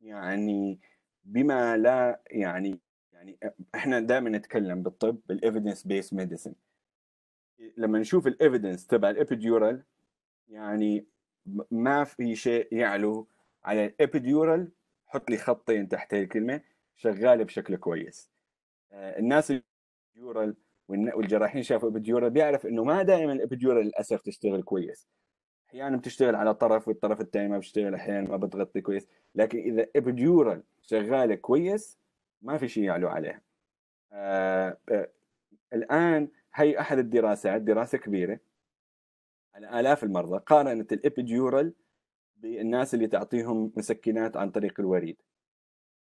يعني بما لا يعني يعني احنا دائما نتكلم بالطب بالايفيدنس بيس ميديسن لما نشوف الايفيدنس تبع الابيديورال يعني ما في شيء يعلو على الابيديورال حط لي خطين تحت الكلمه شغاله بشكل كويس الناس الابيديورال والجراحين شافوا الابيديورال بيعرف انه ما دائما الابيديورال للاسف تشتغل كويس احيانا بتشتغل على طرف والطرف الثاني ما بتشتغل احيانا ما بتغطي كويس لكن اذا الابيديورال شغاله كويس ما في شيء يعلو عليها آه، آه، الان هي احد الدراسات دراسه كبيره على الاف المرضى قارنت الابيديورال بالناس اللي تعطيهم مسكنات عن طريق الوريد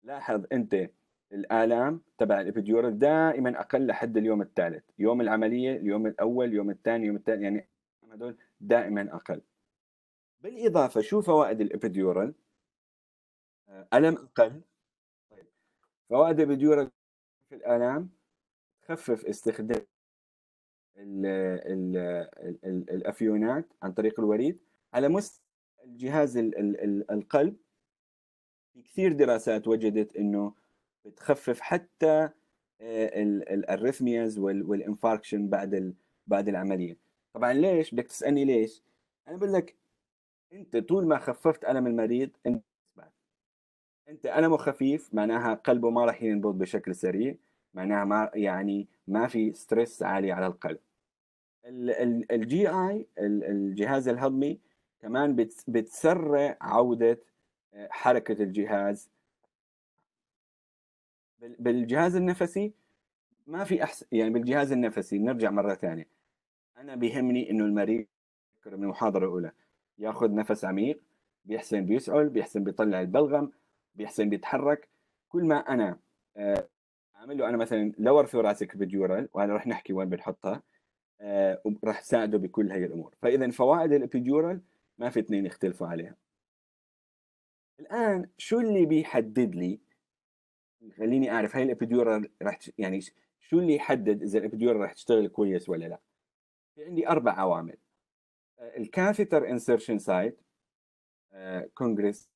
لاحظ انت الالام تبع الابيديورال دائما اقل لحد اليوم الثالث يوم العمليه اليوم الاول اليوم الثاني اليوم الثالث يعني هذول دائما اقل بالاضافه شو فوائد الابيديورال آه، الم اقل فوائد البيديورا في الآلام تخفف استخدام الـ الـ الـ الافيونات عن طريق الوريد على مستوى الجهاز القلب في كثير دراسات وجدت انه بتخفف حتى آه، الارثمياز والانفاركشن بعد بعد العمليه طبعا ليش بدك تسالني ليش انا بقول لك انت طول ما خففت الم المريض انت انت ألمه خفيف معناها قلبه ما راح ينبض بشكل سريع معناها ما يعني ما في ستريس عالي على القلب الجي اي الجهاز الهضمي كمان بتسرع عودة آه، حركة الجهاز بالجهاز النفسي ما في أحسن يعني بالجهاز النفسي نرجع مرة ثانية أنا بيهمني إنه المريض من المحاضرة الأولى ياخذ نفس عميق بيحسن بيسعل بيحسن بيطلع البلغم بيحسن بيتحرك كل ما انا آه، اعمل له انا مثلا لور ثوراسيك بيديورال وهذا رح نحكي وين بنحطها آه، وراح ساعده بكل هي الامور فاذا فوائد الابيديورال ما في اثنين يختلفوا عليها الان شو اللي بيحدد لي خليني اعرف هاي الابيديورال رح يعني شو اللي يحدد اذا الابيديورال رح تشتغل كويس ولا لا في عندي اربع عوامل الكاثيتر انسرشن سايت كونغرس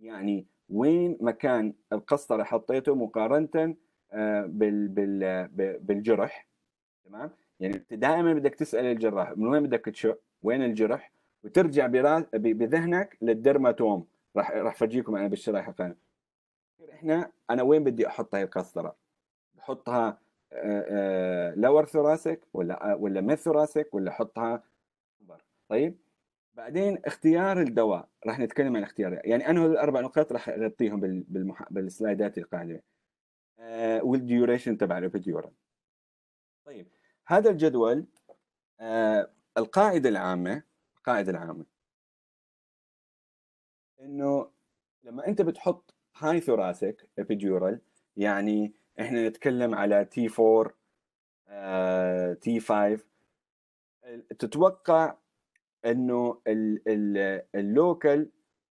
يعني وين مكان القسطره حطيته مقارنه آه، بال بال بالجرح تمام يعني انت دائما بدك تسال الجراح من وين بدك تشق وين الجرح وترجع بذهنك للدرماتوم راح راح افرجيكم انا بالشرح حقنا احنا انا وين بدي احط هاي القسطره بحطها آه، آه، لور ثراسك ولا ولا ميد ثراسك ولا احطها طيب بعدين اختيار الدواء راح نتكلم عن اختيار يعني انا الاربع نقاط راح اغطيهم بالمح... بالسلايدات القادمه آه والديوريشن تبع الابيديورال طيب هذا الجدول آه القاعده العامه القاعده العامه انه لما انت بتحط هاي ثوراسك ابيديورال يعني احنا نتكلم على تي 4 تي 5 تتوقع انه اللوكل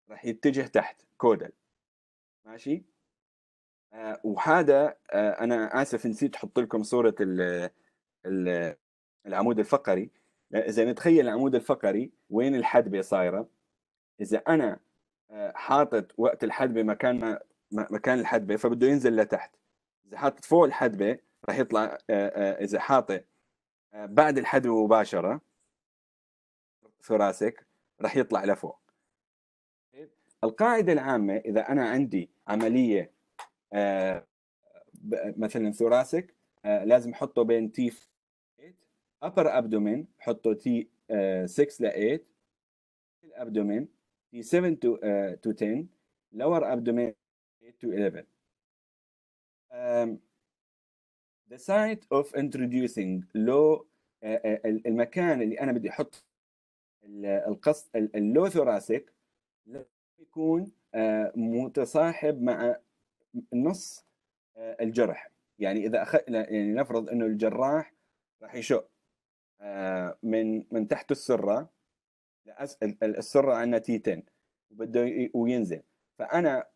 راح يتجه تحت كودل ماشي آه وهذا آه انا اسف نسيت احط لكم صوره ال الـ العمود الفقري آه، اذا نتخيل العمود الفقري وين الحدبه صايره اذا انا آه حاطط وقت الحدبه مكان ما مكان الحدبه فبده ينزل لتحت اذا حاطط فوق الحدبه راح يطلع آه، آه، اذا حاطط بعد الحدبه مباشره ثراسك رح راح يطلع لفوق القاعدة العامة إذا أنا عندي عملية آه، مثلا ثراسك آه، لازم أحطه بين تي 8 أبر أبدومين حطه تي 6 آه، ل 8 الأبدومين تي 7 تو 10 لور أبدومين 8 تو 11 the site of introducing low المكان اللي أنا بدي أحط القص اللوثوراسيك ثوراسيك يكون آه، متصاحب مع نص آه، الجرح يعني اذا أخ... يعني نفرض انه الجراح راح يشق آه، من من تحت السره السره عندنا تي 10 وبده وينزل فانا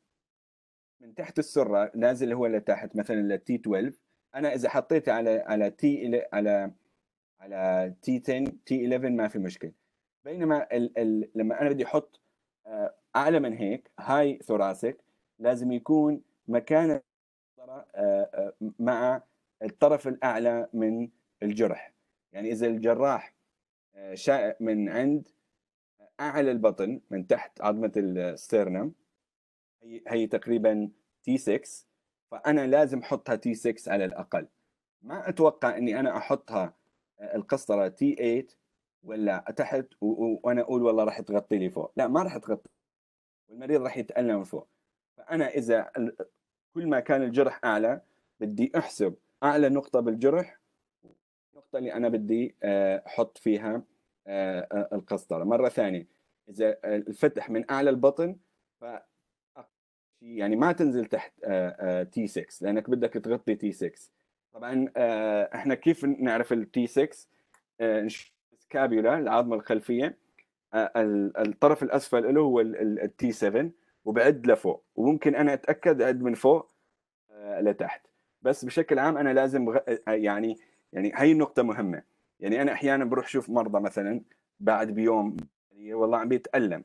من تحت السره نازل هو لتحت مثلا للتي 12 انا اذا حطيته على على تي على على تي 10 تي 11 ما في مشكله بينما ال ال لما انا بدي احط آه، اعلى من هيك هاي ثوراسك لازم يكون مكان آه، آه، مع الطرف الاعلى من الجرح يعني اذا الجراح شاء من عند اعلى البطن من تحت عظمه السيرنم هي هي تقريبا تي 6 فانا لازم احطها تي 6 على الاقل ما اتوقع اني انا احطها القسطره تي 8 ولا تحت وانا اقول والله راح تغطي لي فوق لا ما راح تغطي والمريض راح يتالم فوق فانا اذا كل ما كان الجرح اعلى بدي احسب اعلى نقطه بالجرح النقطه اللي انا بدي آه، احط فيها آه، آه، القسطره مره ثانيه اذا الفتح من اعلى البطن ف يعني ما تنزل تحت تي 6 لانك بدك تغطي تي 6 طبعا احنا كيف نعرف التي 6 الكابيولا العظمه الخلفيه آه، الطرف الاسفل له هو التي 7 وبعد لفوق وممكن انا اتاكد اعد من فوق آه، لتحت بس بشكل عام انا لازم آه، يعني يعني هي النقطه مهمه يعني انا احيانا بروح اشوف مرضى مثلا بعد بيوم يعني والله عم بيتالم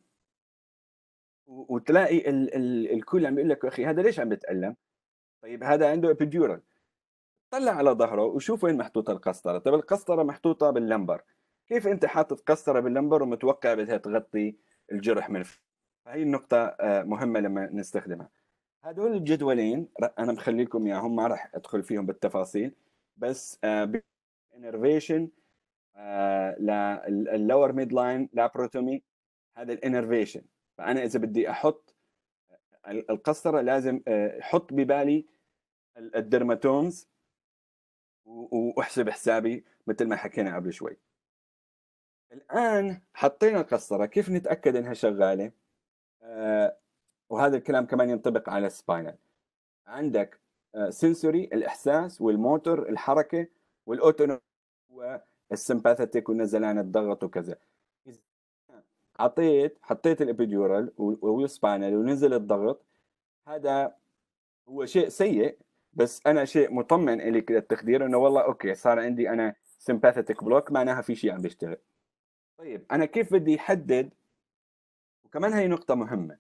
وتلاقي ال ال الكل عم بيقول لك اخي هذا ليش عم بيتالم؟ طيب هذا عنده ابيديورال طلع على ظهره وشوف وين محطوطه القسطره، طيب القسطره محطوطه باللمبر كيف انت حاطط قسطره باللمبر ومتوقع بدها تغطي الجرح من فهي النقطه آه، مهمه لما نستخدمها هذول الجدولين انا مخلي لكم اياهم ما راح ادخل فيهم بالتفاصيل بس انرفيشن للور ميد لاين لابروتومي هذا الانرفيشن فانا اذا بدي احط آه، القسطره لازم احط آه، ببالي الدرماتومز واحسب حسابي مثل ما حكينا قبل شوي الآن حطينا القسطرة كيف نتأكد إنها شغالة؟ آه وهذا الكلام كمان ينطبق على السباينال عندك سنسوري آه، الإحساس والموتور الحركة والاوتونو والسمباثيتيك ونزلان الضغط وكذا عطيت حطيت الابيديورال والسباينال ونزل الضغط هذا هو شيء سيء بس انا شيء مطمن لك للتخدير انه والله اوكي صار عندي انا سمباثيتيك بلوك معناها في شيء عم بيشتغل طيب انا كيف بدي احدد وكمان هي نقطه مهمه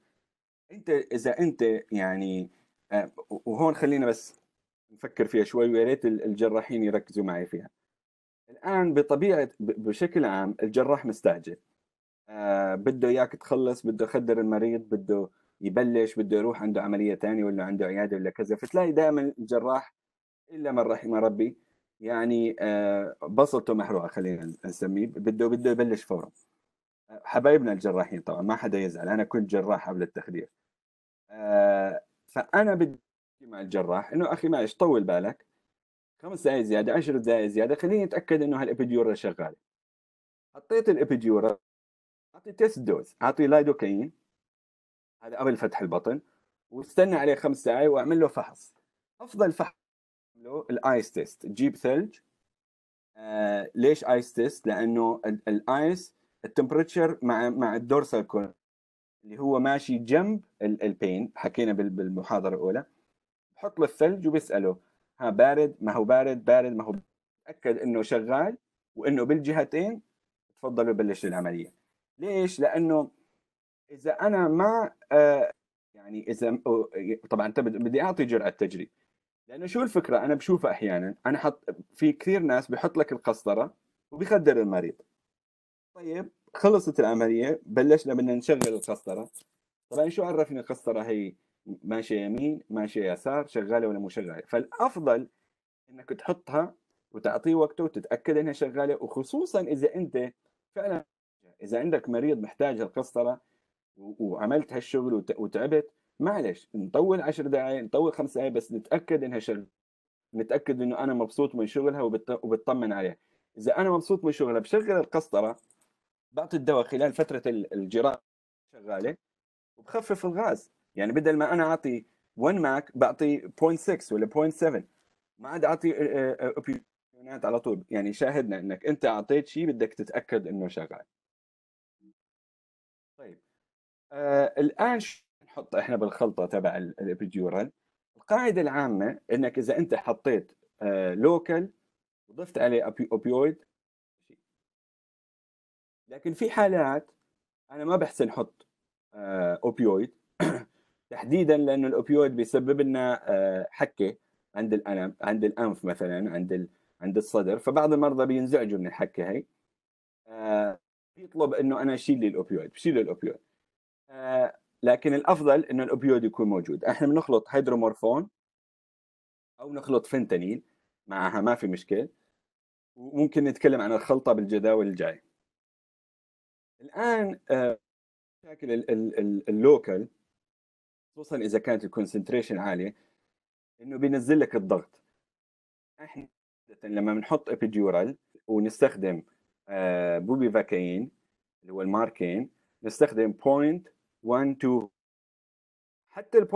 انت اذا انت يعني آه، وهون خلينا بس نفكر فيها شوي ويا ريت الجراحين يركزوا معي فيها الان بطبيعه بشكل عام الجراح مستعجل آه بده اياك تخلص بده يخدر المريض بده يبلش بده يروح عنده عمليه ثانيه ولا عنده عياده ولا كذا فتلاقي دائما الجراح الا من رحم ربي يعني آه، بسطه محروقه خلينا نسميه بده بده يبلش فورا حبايبنا الجراحين طبعا ما حدا يزعل انا كنت جراح قبل التخدير آه، فانا بدي مع الجراح انه اخي معلش طول بالك خمس دقائق زياده عشر دقائق زياده خليني اتاكد انه هالابيديورا شغاله حطيت الابيديورا اعطي تيست دوز اعطي لايدوكاين هذا قبل فتح البطن واستنى عليه خمس دقائق واعمل له فحص افضل فحص له الايس تيست تجيب ثلج آه ليش ايس تيست؟ لانه الايس التمبرتشر مع مع الدورسال كورن اللي هو ماشي جنب البين حكينا بالمحاضره الاولى بحط له الثلج وبساله ها بارد ما هو بارد بارد ما هو تاكد انه شغال وانه بالجهتين تفضل يبلش العمليه ليش لانه اذا انا ما آه يعني اذا طبعا بدي اعطي جرأه تجريب لانه شو الفكره انا بشوفها احيانا انا حط في كثير ناس بحط لك القسطره وبيخدر المريض طيب خلصت العمليه بلشنا بدنا نشغل القسطره طبعا شو عرفني القسطره هي ماشيه يمين ماشيه يسار شغاله ولا مو شغاله فالافضل انك تحطها وتعطيه وقته وتتاكد انها شغاله وخصوصا اذا انت فعلا اذا عندك مريض محتاج القسطره وعملت هالشغل وتعبت معلش نطول 10 دقائق نطول خمس دقائق بس نتاكد انها شغل نتاكد انه انا مبسوط من شغلها وبتطمن عليها اذا انا مبسوط من شغلها بشغل القسطره بعطي الدواء خلال فتره الجراحه شغاله وبخفف الغاز يعني بدل ما انا اعطي 1 ماك بعطي 0.6 ولا 0.7 ما عاد اعطي اوبيونات على طول يعني شاهدنا انك انت اعطيت شيء بدك تتاكد انه شغال طيب آه الان نحط احنا بالخلطه تبع الابيديورال القاعده العامه انك اذا انت حطيت لوكال آه، وضفت عليه اوبيويد لكن في حالات انا ما بحسن احط اوبيويد آه، تحديدا لانه الاوبيويد بيسبب لنا آه، حكه عند الالم عند الانف مثلا عند عند الصدر فبعض المرضى بينزعجوا من الحكه هي بيطلب انه انا اشيل لي الاوبيويد بشيل الاوبيويد لكن الافضل انه الاوبيود يكون موجود احنا بنخلط هيدرومورفون او نخلط فنتانيل معها ما في مشكله وممكن نتكلم عن الخلطه بالجداول الجاي الان آه، مشاكل اللوكل خصوصا اذا كانت الكونسنتريشن عاليه انه بينزل لك الضغط احنا لما بنحط ابيديورال ونستخدم آه، بوبيفاكاين اللي هو الماركين نستخدم حتى ال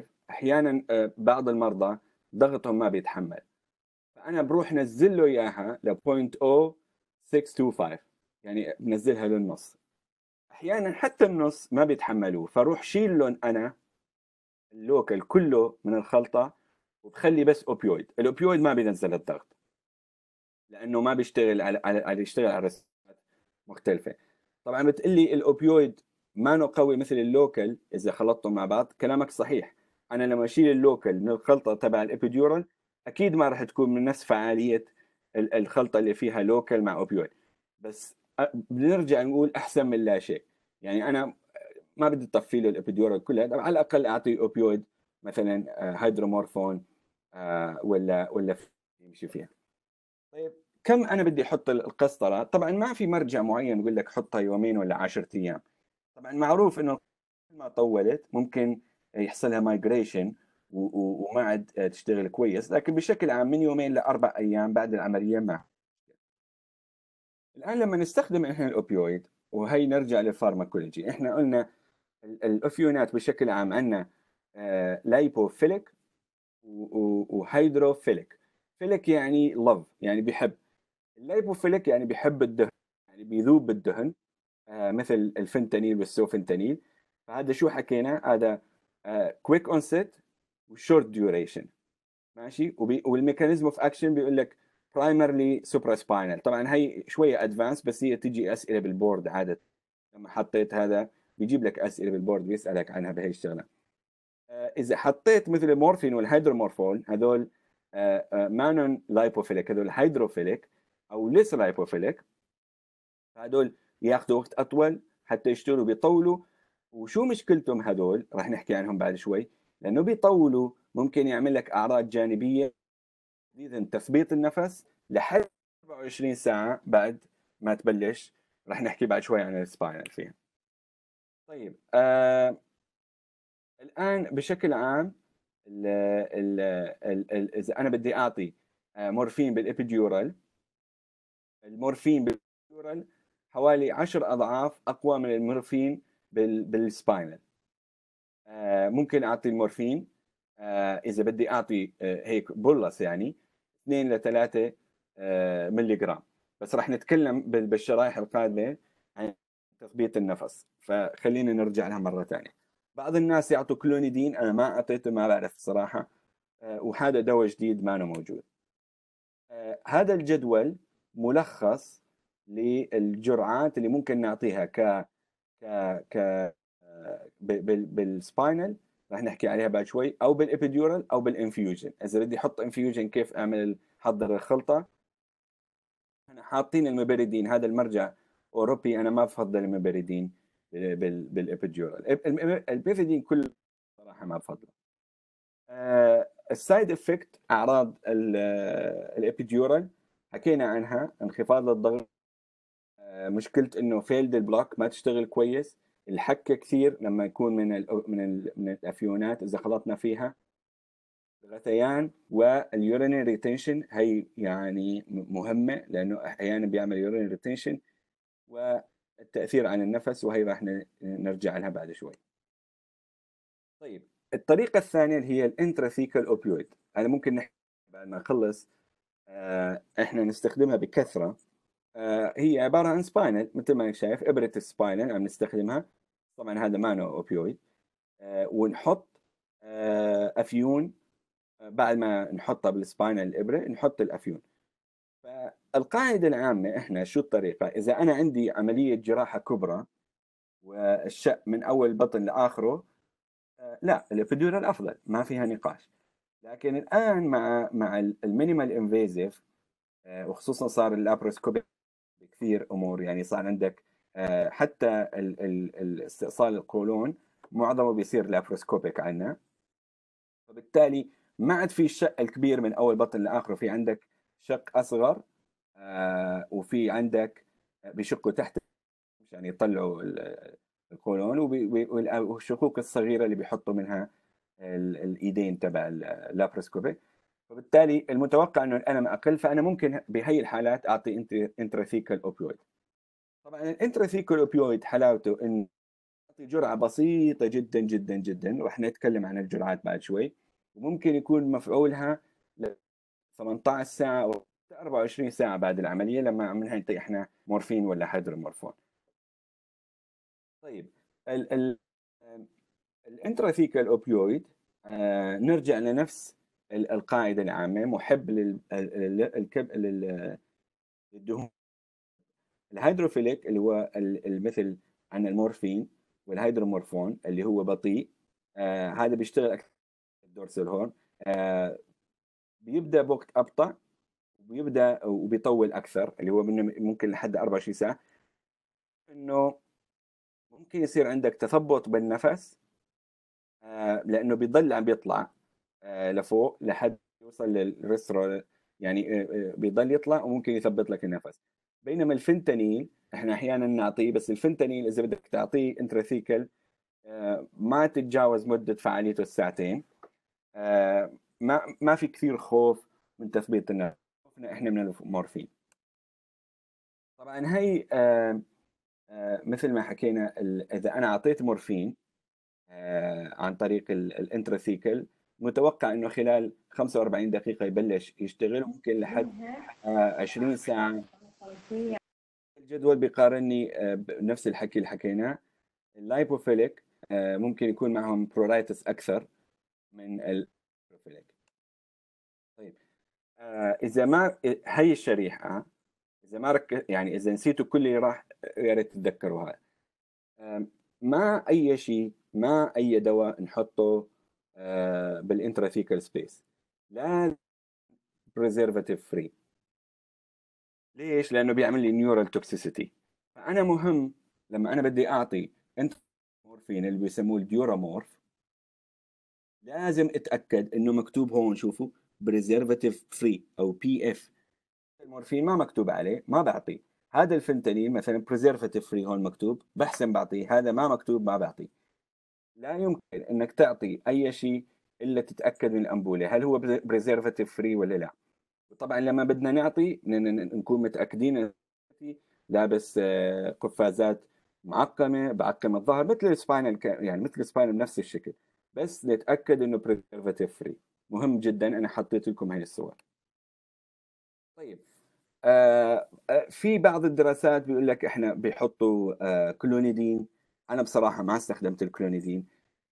1.25 احيانا آه، بعض المرضى ضغطهم ما بيتحمل فانا بروح نزل له اياها ل 0.0625 يعني بنزلها للنص احيانا حتى النص ما بيتحملوه فروح شيل لهم انا اللوكل كله من الخلطه وبخلي بس اوبيويد الاوبيويد ما بينزل الضغط لانه ما بيشتغل على على, على يشتغل على مختلفه طبعا بتقلي الاوبيويد ما نقوي مثل اللوكل اذا خلطتهم مع بعض كلامك صحيح انا لما اشيل اللوكل من الخلطه تبع الابيديورال اكيد ما راح تكون من نفس فعاليه الخلطه اللي فيها لوكل مع اوبيويد بس بنرجع نقول احسن من لا شيء يعني انا ما بدي اطفي له الابيديورال كلها على الاقل اعطيه اوبيويد مثلا آه، هيدرومورفون آه، ولا ولا يمشي فيها طيب كم انا بدي احط القسطره طبعا ما في مرجع معين يقول لك حطها يومين ولا 10 ايام طبعا معروف انه ما طولت ممكن يحصل لها مايجريشن وما عاد تشتغل كويس لكن بشكل عام من يومين لاربع ايام بعد العمليه ما الان لما نستخدم احنا الاوبيويد وهي نرجع للفارماكولوجي احنا قلنا الاوفيونات بشكل عام عندنا لايبوفيلك وهيدروفيلك فيلك يعني لف يعني بيحب اللايبوفيليك يعني بيحب الدهن يعني بيذوب بالدهن آه، مثل الفنتانيل والسوفنتانيل فهذا شو حكينا هذا كويك اونست وشورت ديوريشن ماشي والميكانيزم اوف اكشن بيقول لك برايمرلي سوبرا سباينال طبعا هي شويه ادفانس بس هي تجي اسئله بالبورد عاده لما حطيت هذا بيجيب لك اسئله بالبورد بيسالك عنها بهي الشغله آه، اذا حطيت مثل المورفين والهيدرومورفول هذول مانون آه، لايبوفيليك هذول هيدروفيليك او ليس لايبوفيليك هذول ياخذوا وقت اطول حتى يشتروا بيطولوا وشو مشكلتهم هذول راح نحكي عنهم بعد شوي لانه بيطولوا ممكن يعمل لك اعراض جانبيه تحديدا تثبيط النفس لحد 24 ساعه بعد ما تبلش راح نحكي بعد شوي عن السباينال فيها طيب آه الان بشكل عام الـ الـ الـ الـ اذا انا بدي اعطي آه، مورفين بالابيديورال المورفين بالابيديورال حوالي 10 اضعاف اقوى من المورفين بالسباينال آه، ممكن اعطي المورفين آه، اذا بدي اعطي آه، هيك بولس يعني 2 ل 3 ملي جرام بس رح نتكلم بالشرائح القادمه عن تثبيط النفس فخلينا نرجع لها مره ثانيه بعض الناس يعطوا كلونيدين انا ما اعطيته ما بعرف صراحه وهذا دواء جديد ما أنا موجود هذا الجدول ملخص للجرعات اللي ممكن نعطيها ك ك ك بالسباينال راح نحكي عليها بعد شوي او بالابيديورال او بالانفيوجن اذا بدي احط انفيوجن كيف اعمل حضر الخلطه انا حاطين المبريدين هذا المرجع اوروبي انا ما بفضل المبريدين بالابيديورال البيفيدين كل صراحه ما بفضله آه، السايد افكت اعراض الابيديورال حكينا عنها انخفاض الضغط آه، مشكله انه فيلد البلوك ما تشتغل كويس الحكه كثير لما يكون من الـ من الـ من الافيونات اذا خلطنا فيها الغثيان واليورينري ريتنشن هي يعني مهمه لانه احيانا بيعمل يورينري ريتنشن والتاثير على النفس وهي راح نرجع لها بعد شوي. طيب الطريقه الثانيه اللي هي الانتراثيكال اوبيويد هذا ممكن نحكي بعد ما نخلص آه، احنا نستخدمها بكثره آه، هي عباره عن سباينل مثل ما انك شايف ابره السباينل عم نستخدمها طبعا هذا ما نوع اوبيويد آه، ونحط آه، افيون بعد ما نحطها بالسباينل الابره نحط الافيون فالقاعده العامه احنا شو الطريقه اذا انا عندي عمليه جراحه كبرى والشق من اول بطن لاخره لا الابيدورال الافضل ما فيها نقاش لكن الان مع مع المينيمال انفيزيف وخصوصا صار اللابروسكوبيك كثير امور يعني صار عندك آه، حتى استئصال القولون معظمه بيصير لابروسكوبيك عندنا فبالتالي ما عاد في الشق الكبير من اول بطن لاخره في عندك شق اصغر آه، وفي عندك بيشقوا تحت عشان يطلعوا القولون والشقوق الصغيره اللي بيحطوا منها الايدين تبع اللابروسكوبيك فبالتالي المتوقع انه الالم اقل فانا ممكن بهي الحالات اعطي انتراثيكال اوبيويد طبعا الانتراثيكال اوبيويد حلاوته انه يعطي جرعه بسيطه جدا جدا جدا واحنا نتكلم عن الجرعات بعد شوي وممكن يكون مفعولها 18 ساعه او 24 ساعه بعد العمليه لما عم نعطي احنا مورفين ولا هيدرومورفون طيب الانتراثيكال اوبيويد آه نرجع لنفس القاعده العامه محب للدهون الهيدروفيليك اللي هو مثل عن المورفين والهيدرومورفون اللي هو بطيء آه هذا بيشتغل اكثر الدورسال هورن آه بيبدا بوقت ابطا وبيبدا وبيطول اكثر اللي هو من ممكن لحد 24 ساعه انه ممكن يصير عندك تثبط بالنفس آه لانه بيضل عم بيطلع آه، لفوق لحد يوصل للريسترا يعني آه، آه، بيضل يطلع وممكن يثبط لك النفس بينما الفنتانيل احنا احيانا نعطيه بس الفنتانيل اذا بدك تعطيه انتراثيكل ما تتجاوز مده فعاليته الساعتين ما ما في كثير خوف من تثبيط النفس خوفنا احنا من المورفين طبعا هي مثل ما حكينا اذا انا اعطيت مورفين عن طريق الانتراثيكل متوقع انه خلال 45 دقيقه يبلش يشتغل ممكن لحد 20 آه، ساعه الجدول بيقارني آه، بنفس الحكي اللي حكيناه اللايبوفيليك آه، ممكن يكون معهم برورايتس اكثر من البروفيليك طيب اذا ما هي الشريحه اذا ما رك... يعني اذا نسيتوا كل اللي راح يا ريت تتذكروا هذا ما اي شيء ما اي دواء نحطه آه، بالانتراثيكال سبيس لازم بريزرفاتيف فري ليش؟ لانه بيعمل لي نيورال توكسيسيتي فانا مهم لما انا بدي اعطي انت مورفين اللي بيسموه الديورامورف لازم اتاكد انه مكتوب هون شوفوا بريزرفاتيف فري او بي اف المورفين ما مكتوب عليه ما بعطيه هذا الفنتانيل مثلا بريزرفاتيف فري هون مكتوب بحسن بعطيه هذا ما مكتوب ما بعطيه لا يمكن انك تعطي اي شيء الا تتاكد من الامبوله هل هو بريزرفاتيف فري ولا لا طبعا لما بدنا نعطي نكون متاكدين لابس آه، قفازات معقمه بعقم الظهر مثل السباينال يعني مثل السباينال بنفس الشكل بس نتاكد انه بريزرفاتيف فري مهم جدا انا حطيت لكم هاي الصور طيب آه, آه، في بعض الدراسات بيقول لك احنا بيحطوا آه كلونيدين انا بصراحه ما استخدمت الكلونيدين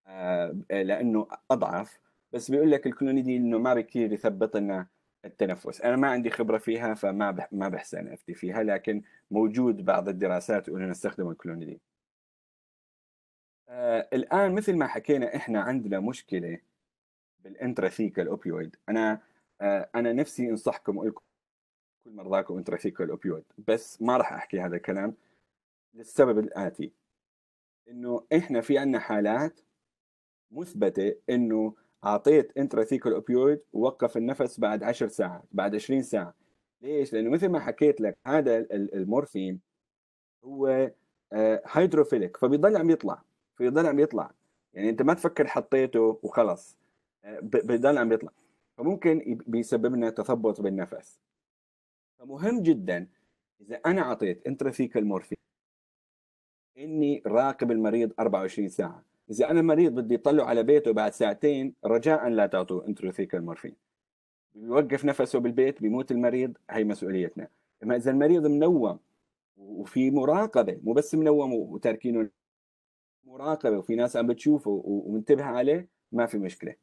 آه، آه، لانه اضعف بس بيقول لك الكلونيدين انه ما بكثير يثبط لنا التنفس انا ما عندي خبره فيها فما ما بحسن افتي فيها لكن موجود بعض الدراسات انه استخدموا الكلونيدين آه، الان مثل ما حكينا احنا عندنا مشكله بالانتراثيكال اوبيويد انا انا نفسي انصحكم اقول كل مرضاكم انتراثيكال اوبيويد بس ما راح احكي هذا الكلام للسبب الاتي انه احنا في عندنا حالات مثبته انه اعطيت انتراثيكال اوبيويد ووقف النفس بعد 10 ساعات بعد 20 ساعه ليش لانه مثل ما حكيت لك هذا المورفين هو هيدروفيليك آه، فبيضل عم يطلع فبيضل عم يطلع يعني انت ما تفكر حطيته وخلص آه، بيضل عم يطلع فممكن بيسبب لنا تثبط بالنفس فمهم جدا اذا انا اعطيت انتراثيكال مورفين اني راقب المريض 24 ساعه اذا انا المريض بدي اطلعه على بيته بعد ساعتين رجاء لا تعطوه انتروثيكال مورفين بيوقف نفسه بالبيت بيموت المريض هي مسؤوليتنا اما اذا المريض منوم وفي مراقبه مو بس منوم وتركينه مراقبه وفي ناس عم بتشوفه ومنتبه عليه ما في مشكله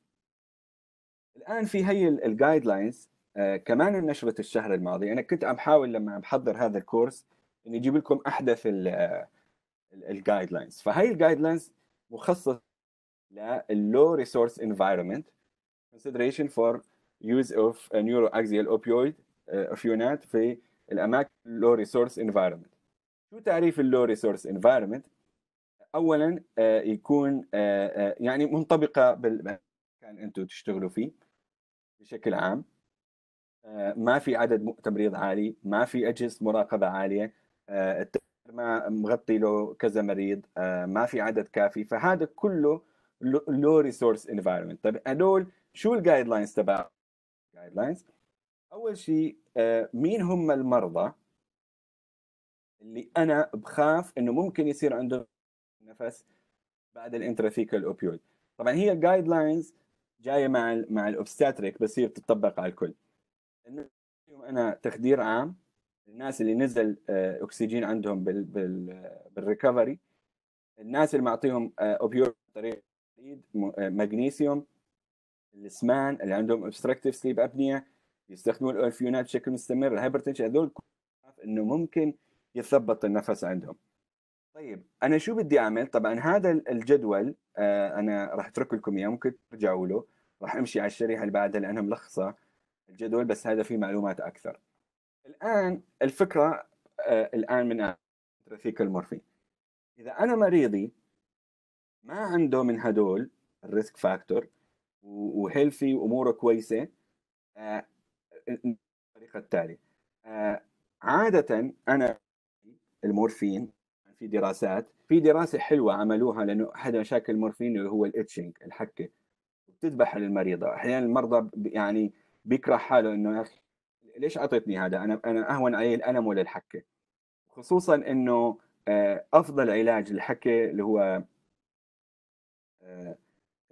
الان في هي الجايد لاينز آه كمان نشرت الشهر الماضي انا كنت عم حاول لما عم بحضر هذا الكورس اني اجيب لكم احدث الجايد لاينز فهي الجايد لاينز مخصص للو ريسورس انفايرمنت consideration for use of neuroaxial opioid افيونات uh, في الاماكن اللو ريسورس انفايرمنت شو تعريف اللو ريسورس انفايرمنت اولا uh, يكون uh, يعني منطبقه بالمكان انتم تشتغلوا فيه بشكل عام ما في عدد تمريض عالي ما في اجهزه مراقبه عاليه ما مغطي له كذا مريض آه، ما في عدد كافي فهذا كله لو ريسورس انفايرمنت طيب هدول شو الجايد لاينز تبع الجايد لاينز اول شيء آه، مين هم المرضى اللي انا بخاف انه ممكن يصير عندهم نفس بعد الانتراثيكال اوبيود طبعا هي الجايد لاينز جايه مع مع الاوبستاتريك بس هي بتطبق على الكل انا تخدير عام الناس اللي نزل آه، اكسجين عندهم بال بال بالريكفري الناس اللي معطيهم اوبيور طريق مغنيسيوم الاسمان اللي عندهم ابستراكتيف سليب ابنيا يستخدمون الاورفيونات بشكل مستمر الهايبرتنشن هذول انه ممكن يثبط النفس عندهم طيب انا شو بدي اعمل طبعا هذا الجدول آه، انا راح اترك لكم اياه ممكن ترجعوا له راح امشي على الشريحه اللي بعدها لانها ملخصه الجدول بس هذا فيه معلومات اكثر الان الفكره آه، الان من رثيك المورفين اذا انا مريضي ما عنده من هدول الريسك فاكتور وهيلثي واموره كويسه آه، الطريقه التاليه آه، عاده انا المورفين في دراسات في دراسه حلوه عملوها لانه احد مشاكل المورفين اللي هو الاتشنج الحكه بتذبح للمريضه احيانا المرضى يعني بيكره حاله انه يا اخي ليش اعطيتني هذا؟ انا انا اهون علي الالم ولا الحكه؟ خصوصا انه آه، افضل علاج للحكه اللي هو آه،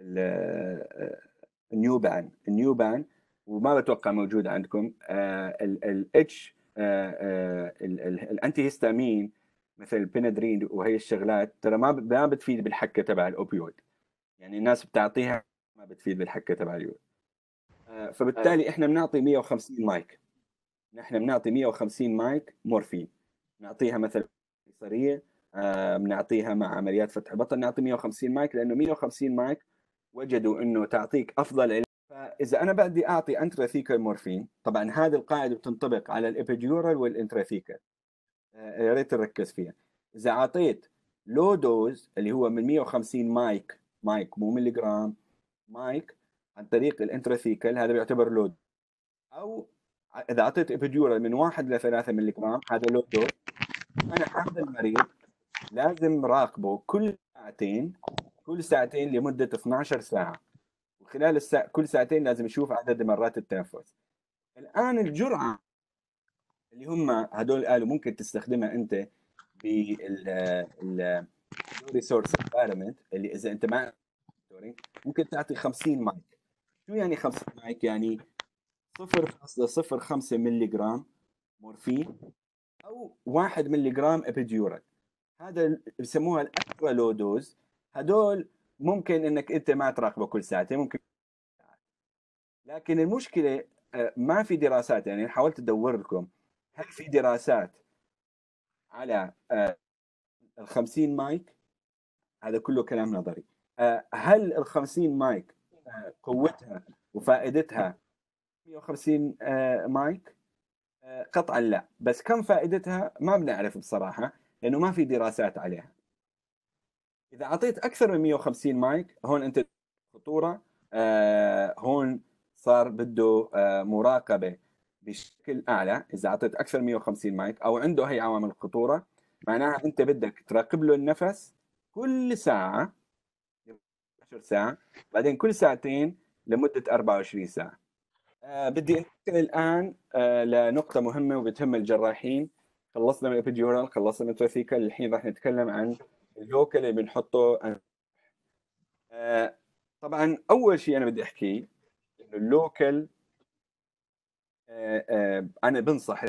آه، النيوبان النيوبان وما بتوقع موجود عندكم الاتش الانتي هيستامين مثل البندرين وهي الشغلات ترى ما ما بتفيد بالحكه تبع الاوبيويد يعني الناس بتعطيها ما بتفيد بالحكه تبع اليود فبالتالي أيوة. احنا بنعطي 150 مايك نحن بنعطي 150 مايك مورفين نعطيها مثلا قيصريه آه، بنعطيها مع عمليات فتح بطن نعطي 150 مايك لانه 150 مايك وجدوا انه تعطيك افضل علاج فاذا انا بدي اعطي انتراثيكال مورفين طبعا هذه القاعده بتنطبق على الابيديورال والانتراثيكال آه، يا ريت نركز فيها اذا اعطيت لو دوز اللي هو من 150 مايك مايك مو ملي جرام مايك عن طريق الانتراثيكال هذا بيعتبر لود او اذا اعطيت ابيدورا من واحد ل 3 ملي جرام هذا له دور انا هذا المريض لازم راقبه كل ساعتين كل ساعتين لمده 12 ساعه وخلال الساعة كل ساعتين لازم يشوف عدد مرات التنفس الان الجرعه اللي هم هدول الاله ممكن تستخدمها انت بال ريسورس انفايرمنت اللي اذا انت ما ممكن تعطي 50 مايك شو يعني 50 مايك يعني 0.05 ملي جرام مورفين او 1 ملي جرام ابيديورال هذا بسموها الاكترا لو دوز هدول ممكن انك انت ما تراقبه كل ساعتين ممكن لكن المشكله آه، ما في دراسات يعني حاولت ادور لكم هل في دراسات على آه، ال 50 مايك هذا كله كلام نظري آه، هل ال 50 مايك قوتها وفائدتها 150 آه، مايك آه، قطعا لا بس كم فائدتها ما بنعرف بصراحه لانه ما في دراسات عليها اذا اعطيت اكثر من 150 مايك هون انت خطوره آه، هون صار بده مراقبه بشكل اعلى اذا اعطيت اكثر من 150 مايك او عنده هي عوامل الخطوره معناها انت بدك تراقب له النفس كل ساعه 10 ساعه بعدين كل ساعتين لمده 24 ساعه آه بدي انتقل الان آه لنقطه مهمه وبتهم الجراحين خلصنا من الابيديورال خلصنا من الترافيكال الحين راح نتكلم عن اللوكل اللي بنحطه آه طبعا اول شيء انا بدي احكيه انه اللوكل آه، آه، انا بنصح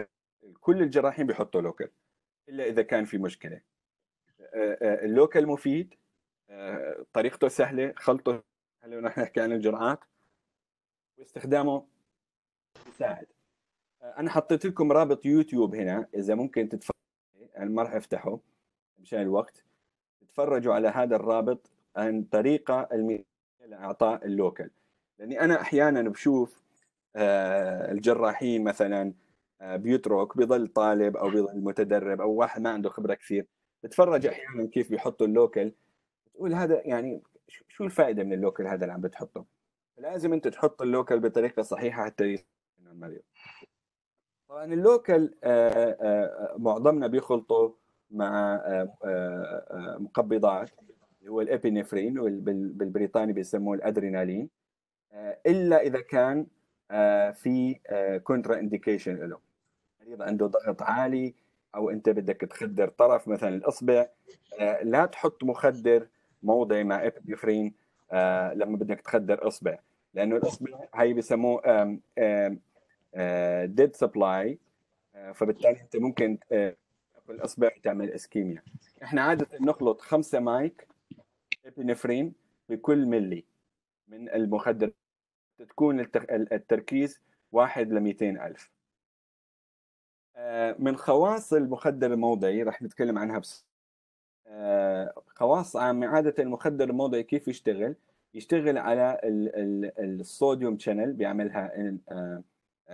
كل الجراحين بيحطوا لوكل الا اذا كان في مشكله آه، اللوكل مفيد طريقته سهله خلطه هلا نحن نحكي عن الجرعات واستخدامه يساعد آه، انا حطيت لكم رابط يوتيوب هنا اذا ممكن تتفرجوا ما راح افتحه مشان الوقت تتفرجوا على هذا الرابط عن طريقه لاعطاء اللوكل لاني انا احيانا بشوف آه، الجراحين مثلا آه، بيترك بيضل طالب او بيضل متدرب او واحد ما عنده خبره كثير بتفرج احيانا كيف بيحطوا اللوكل تقول هذا يعني شو الفائده من اللوكل هذا اللي عم بتحطه لازم انت تحط اللوكل بطريقه صحيحه حتى عن طبعا اللوكل آه، آه، آه، معظمنا بيخلطه مع مقبضات اللي هو الابينفرين بالبريطاني بيسموه الادرينالين الا اذا كان في كونترا انديكيشن له مريض عنده ضغط عالي او انت بدك تخدر طرف مثلا الاصبع لا تحط مخدر موضعي مع ابينفرين لما بدك تخدر اصبع لانه الاصبع هي بسموه ديد آه، سبلاي آه، فبالتالي انت ممكن بالاصبع آه، تعمل اسكيميا احنا عاده نخلط 5 مايك ابنفرين بكل ملي من المخدر تكون التركيز واحد ل ألف من خواص المخدر الموضعي راح نتكلم عنها بس خواص عادة المخدر الموضعي كيف يشتغل يشتغل على الصوديوم شانل بيعملها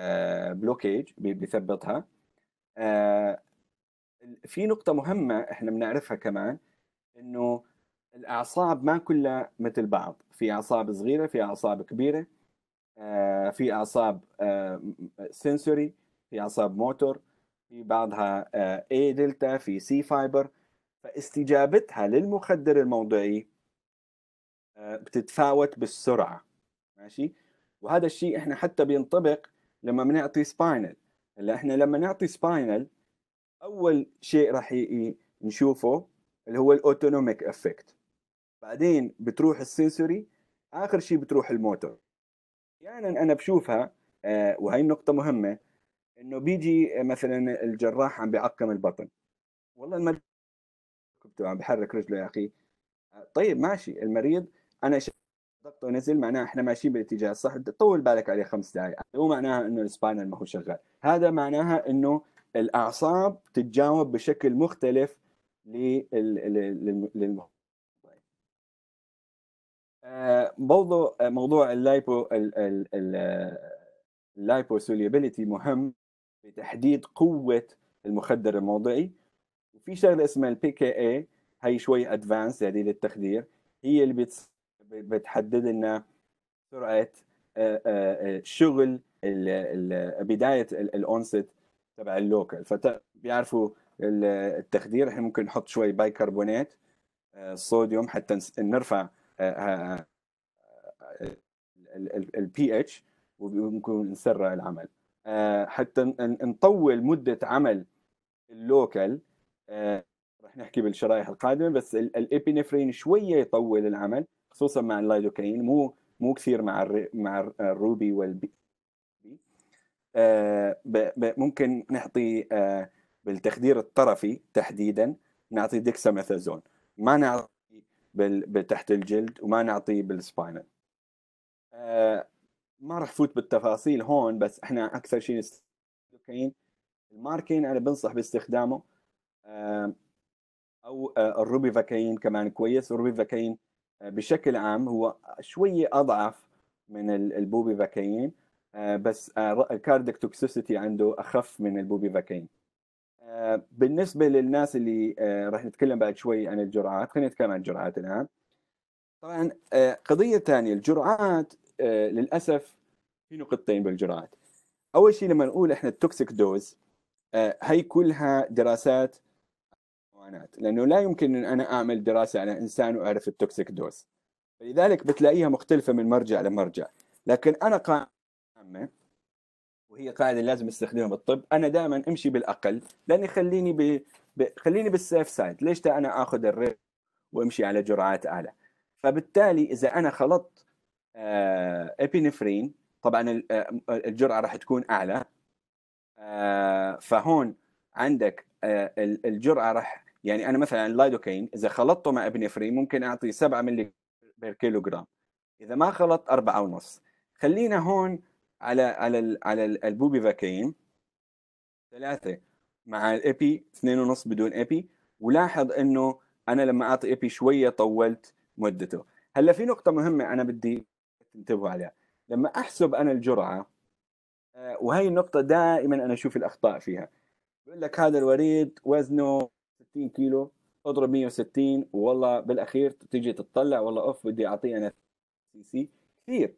آه، بلوكيج بيثبطها آه، في نقطة مهمة احنا بنعرفها كمان انه الاعصاب ما كلها مثل بعض في اعصاب صغيرة في اعصاب كبيرة آه، في اعصاب سنسوري في اعصاب موتور في بعضها A دلتا في سي فايبر فاستجابتها للمخدر الموضعي بتتفاوت بالسرعة ماشي وهذا الشيء احنا حتى بينطبق لما بنعطي سباينل هلا احنا لما نعطي سباينل اول شيء راح نشوفه اللي هو الاوتونوميك افكت بعدين بتروح السنسوري اخر شيء بتروح الموتور يعني انا بشوفها آه وهي النقطه مهمه انه بيجي آه، مثلا الجراح عم بيعقم البطن والله المريض عم بحرك رجله يا اخي طيب ماشي المريض انا ضغط ونزل معناها احنا ماشيين بالاتجاه الصح طول بالك عليه خمس دقائق مو معناها انه السباينال ما هو شغال هذا معناها انه الاعصاب تتجاوب بشكل مختلف لل آه، برضو موضوع اللايبو اللايبو سوليبيليتي مهم في تحديد قوه المخدر الموضعي وفي شغله اسمها البي كي اي هي شوي ادفانس هذه للتخدير هي اللي بتصير بتحدد لنا سرعه آه، آه، آه، شغل بدايه الاونست تبع اللوكل فبيعرفوا التخدير احنا ممكن نحط شوي بايكربونات صوديوم حتى نرفع البي اتش وممكن نسرع العمل حتى نطول مده عمل اللوكل رح نحكي بالشرائح القادمه بس الابينفرين شويه يطول العمل خصوصا مع اللايدوكاين مو مو كثير مع الري... مع الروبي والبي آه ب... ب... ممكن نعطي آه بالتخدير الطرفي تحديدا نعطي ديكساميثازون ما نعطي بال... تحت الجلد وما نعطي بالسباينال آه ما راح فوت بالتفاصيل هون بس احنا اكثر شيء نستخدم الماركين انا بنصح باستخدامه آه، او آه، الروبيفاكاين كمان كويس الروبيفاكاين بشكل عام هو شويه اضعف من البوبي فاكين آه، بس كاردك آه، توكسيسيتي عنده اخف من البوبي فاكين آه، بالنسبه للناس اللي راح نتكلم بعد شوي عن الجرعات خلينا نتكلم عن الجرعات الان طبعا قضيه ثانيه الجرعات للاسف في نقطتين بالجرعات اول شيء لما نقول احنا التوكسيك دوز هي كلها دراسات الحيوانات لانه لا يمكن ان انا اعمل دراسه على انسان واعرف التوكسيك دوز لذلك بتلاقيها مختلفه من مرجع لمرجع لكن انا قائمه وهي قاعده لازم استخدمها بالطب انا دائما امشي بالاقل لاني خليني ب... ب... خليني بالسيف سايد ليش انا اخذ الري وامشي على جرعات اعلى فبالتالي اذا انا خلطت ابينفرين آه، طبعا آه، الجرعه راح تكون اعلى آه، فهون عندك الجرعه راح يعني انا مثلا اللايدوكين اذا خلطته مع ابنفرين ممكن اعطي 7 ملي بير كيلو جرام اذا ما خلط 4 ونص خلينا هون على على ال على البوبيفاكين ثلاثة مع الابي 2 ونص بدون ابي ولاحظ انه انا لما اعطي ابي شويه طولت مدته هلا في نقطه مهمه انا بدي تنتبهوا عليها لما احسب انا الجرعه آه، وهي النقطه دائما انا اشوف الاخطاء فيها بقول لك هذا الوريد وزنه 60 كيلو اضرب 160 والله بالاخير تيجي تطلع والله اوف بدي اعطيه انا سي سي كثير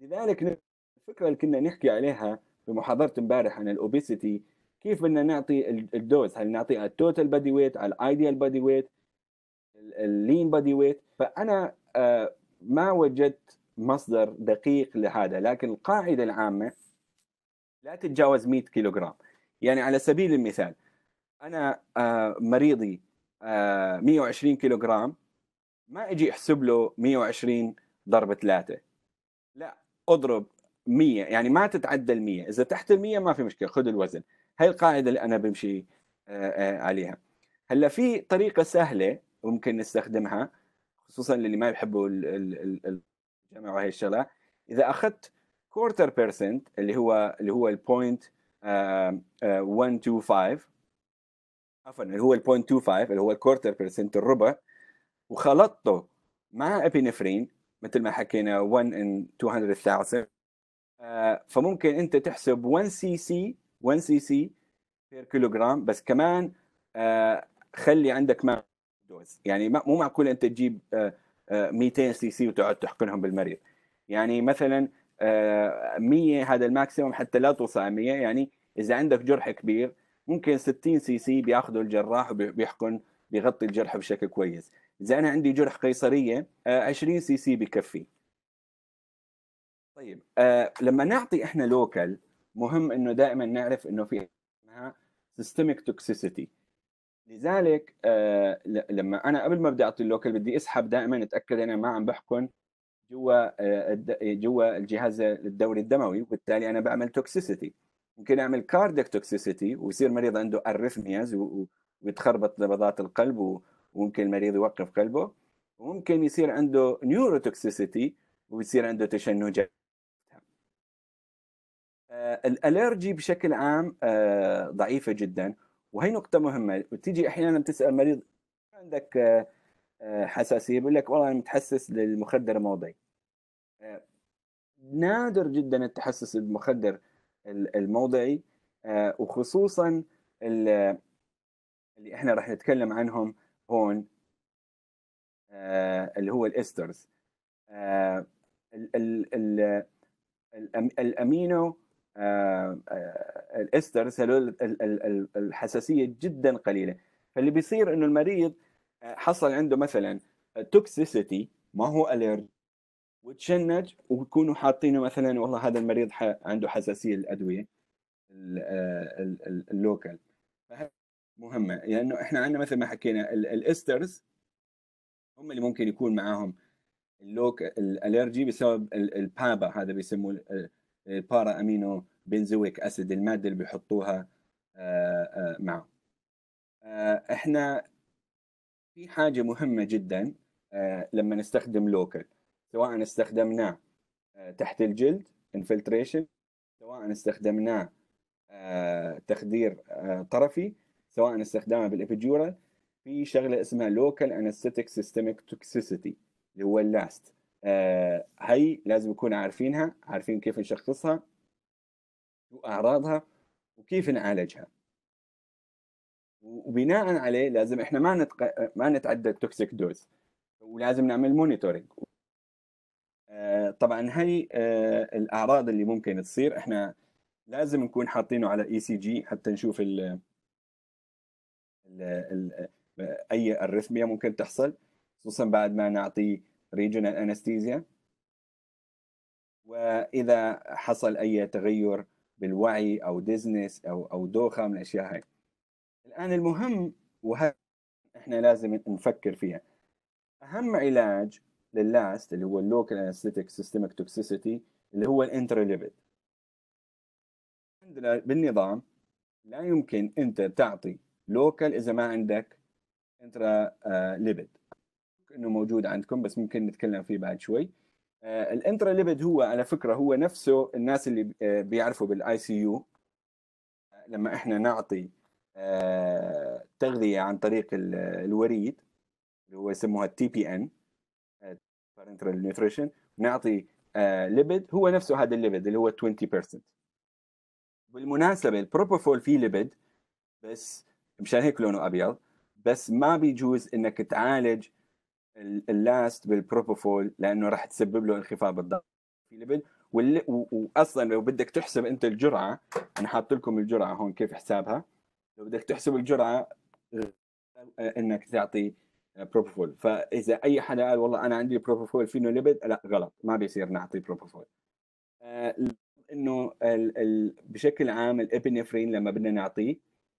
لذلك الفكره اللي كنا نحكي عليها في محاضره امبارح عن الاوبيسيتي كيف بدنا نعطي الدوز هل نعطي على التوتال بادي ويت على الايديال بادي ويت اللين بادي ويت فانا آه، ما وجدت مصدر دقيق لهذا لكن القاعده العامه لا تتجاوز 100 كيلوغرام يعني على سبيل المثال انا آه، مريضي 120 كيلو جرام ما اجي احسب له 120 ضرب 3 لا اضرب 100 يعني ما تتعدى ال 100 اذا تحت ال 100 ما في مشكله خذ الوزن هاي القاعده اللي انا بمشي آه، آه، عليها هلا في طريقه سهله ممكن نستخدمها خصوصا للي ما يحبوا الجمع وهي الشغله اذا اخذت كورتر بيرسنت اللي هو اللي هو البوينت 125 عفوا اللي هو ال 0.25 اللي هو الكورتر بيرسنت الربع وخلطته مع ابينفرين مثل ما حكينا 1 ان 200,000 فممكن انت تحسب 1 سي سي 1 سي سي بير كيلوغرام بس كمان آه، خلي عندك يعني ما دوز يعني مو معقول انت تجيب 200 سي سي وتقعد تحقنهم بالمريض يعني مثلا 100 آه، هذا الماكسيموم حتى لا توصل 100 يعني اذا عندك جرح كبير ممكن 60 سي سي بياخذوا الجراح وبيحقن بيغطي الجرح بشكل كويس اذا انا عندي جرح قيصريه 20 آه، سي سي بكفي طيب آه، لما نعطي احنا لوكال مهم انه دائما نعرف انه في اسمها سيستميك توكسيسيتي لذلك آه، لما انا قبل ما بدي اعطي اللوكال بدي اسحب دائما اتاكد انا ما عم بحقن جوا جوا الجهاز الدوري الدموي وبالتالي انا بعمل توكسيسيتي ممكن يعمل كارديك توكسيسيتي ويصير مريض عنده ارثمياز ويتخربط نبضات القلب وممكن المريض يوقف قلبه وممكن يصير عنده نيورو توكسيسيتي ويصير عنده تشنج آه، الالرجي بشكل عام آه، ضعيفه جدا وهي نقطه مهمه وتيجي احيانا تسال مريض عندك آه، حساسيه بيقول لك والله انا متحسس للمخدر الموضعي نادر جدا التحسس بالمخدر الموضعي آه، وخصوصا اللي احنا راح نتكلم عنهم هون آه، اللي هو الاسترز آه، الامينو الاسترز هذول الحساسيه جدا قليله فاللي بيصير انه المريض حصل عنده مثلا توكسيسيتي ما هو اليرجي وتشنج ويكونوا حاطينه مثلا والله هذا المريض عنده حساسيه للادويه آه، اللوكال مهمه لانه احنا عندنا مثل ما حكينا الاسترز هم اللي ممكن يكون معاهم اللوك الالرجي بسبب البابا هذا بيسموه البارا امينو بنزويك اسيد الماده اللي بيحطوها آه، آه، معه احنا في حاجه مهمه جدا لما نستخدم لوكال سواء استخدمناه آه، تحت الجلد انفلتريشن سواء استخدمناه آه، تخدير آه، طرفي سواء استخدامه بالابيجورا في شغله اسمها لوكال انستيتيك سيستميك توكسيسيتي اللي هو اللاست هي لازم نكون عارفينها عارفين كيف نشخصها واعراضها وكيف نعالجها وبناء عليه لازم احنا ما نتق... ما نتعدى التوكسيك دوز ولازم نعمل مونيتورنج آه، طبعا هي آه، الاعراض اللي ممكن تصير احنا لازم نكون حاطينه على اي سي جي حتى نشوف الـ آه، اي ارثميا ممكن تحصل خصوصا بعد ما نعطي ريجنال انستيزيا واذا حصل اي تغير بالوعي او ديزنس او او دوخه من الاشياء هاي الان المهم وهذا احنا لازم نفكر فيها اهم علاج لللاست اللي هو اللوكال انستيتيك سيستمك توكسيسيتي اللي هو الانتر ليفل عندنا بالنظام لا يمكن انت تعطي لوكال اذا ما عندك انترا ليفل انه موجود عندكم بس ممكن نتكلم فيه بعد شوي آه، الانترا ليفل هو على فكره هو نفسه الناس اللي آه، بيعرفوا بالاي آه، سي يو لما احنا نعطي تغذيه عن طريق الوريد اللي هو يسموها تي بي ان بارنترال نيوتريشن نعطي ليبيد آه، هو نفسه هذا الليبيد اللي هو 20% بالمناسبه البروبوفول فيه ليبيد بس مشان هيك لونه ابيض بس ما بيجوز انك تعالج اللاست بالبروبوفول لانه راح تسبب له انخفاض بالضغط في ليبيد واصلا لو بدك تحسب انت الجرعه انا حاط لكم الجرعه هون كيف حسابها لو بدك تحسب الجرعه آه، انك تعطي بروبوفول آه، فاذا اي حدا قال والله انا عندي بروبوفول فينو ليبيد لا غلط ما بيصير نعطي بروبوفول آه، انه الـ الـ بشكل عام الابنفرين لما بدنا نعطيه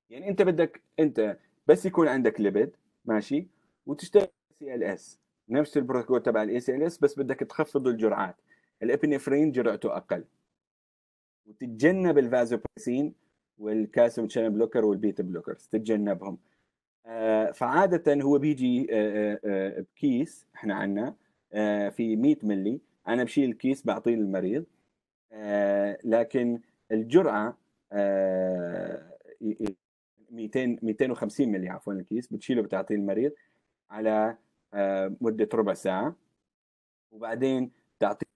يعني انت بدك انت بس يكون عندك ليبيد ماشي وتشتغل سي ال اس نفس البروتوكول تبع الاي سي ال اس بس بدك تخفض الجرعات الابنفرين جرعته اقل وتتجنب الفازوبريسين والكالسيوم شانل بلوكر والبيتا بلوكرز تتجنبهم آه، فعاده هو بيجي آه، آه، بكيس احنا عندنا في 100 ملي انا بشيل الكيس بعطيه للمريض لكن الجرعه 200 250 ملي عفوا الكيس بتشيله بتعطيه المريض على مده ربع ساعه وبعدين تعطيه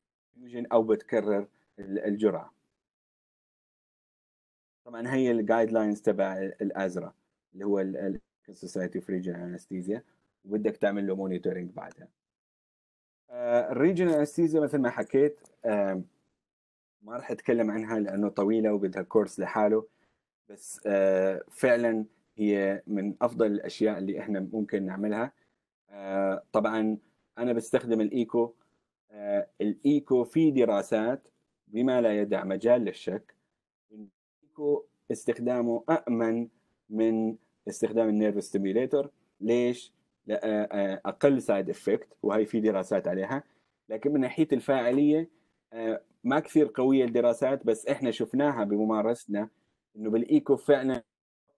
او بتكرر الجرعه طبعا هي الجايد لاينز تبع الازرا اللي هو كسوسايتي اوف ريجنال انستيزيا وبدك تعمل له مونيتورنج بعدها الريجنال آه، انستيزيا مثل ما حكيت ما راح اتكلم عنها لانه طويله وبدها كورس لحاله بس آه، فعلا هي من افضل الاشياء اللي احنا ممكن نعملها آه، طبعا انا بستخدم الايكو الايكو في دراسات بما لا يدع مجال للشك الايكو استخدامه امن من استخدام النيرف ستيميليتر ليش؟ آه، آه، اقل سايد افكت وهي في دراسات عليها لكن من ناحيه الفاعليه آه، ما كثير قويه الدراسات بس احنا شفناها بممارستنا انه بالايكو فعلا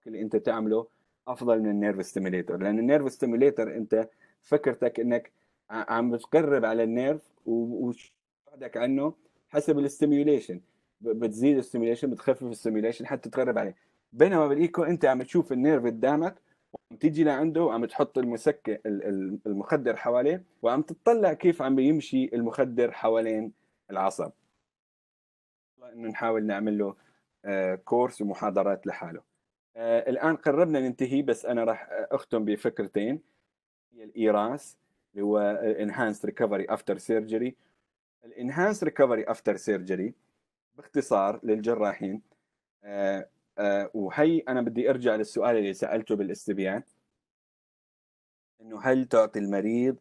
اللي انت تعمله افضل من النيرف ستيميليتر لان النيرف ستيميليتر انت فكرتك انك عم بتقرب على النيرف وبعدك عنه حسب الاستيميوليشن بتزيد الستيميوليشن بتخفف الستيميوليشن حتى تقرب عليه بينما بالايكو انت عم تشوف النيرف قدامك وعم تيجي لعنده وعم تحط المسكن المخدر حواليه وعم تطلع كيف عم بيمشي المخدر حوالين العصب انه نحاول نعمل له آه، كورس ومحاضرات لحاله آه، الان قربنا ننتهي بس انا راح اختم بفكرتين هي الايراس اللي هو انهانس ريكفري افتر سيرجري الانهانس ريكفري افتر سيرجري باختصار للجراحين آه، آه، وهي انا بدي ارجع للسؤال اللي سالته بالاستبيان انه هل تعطي المريض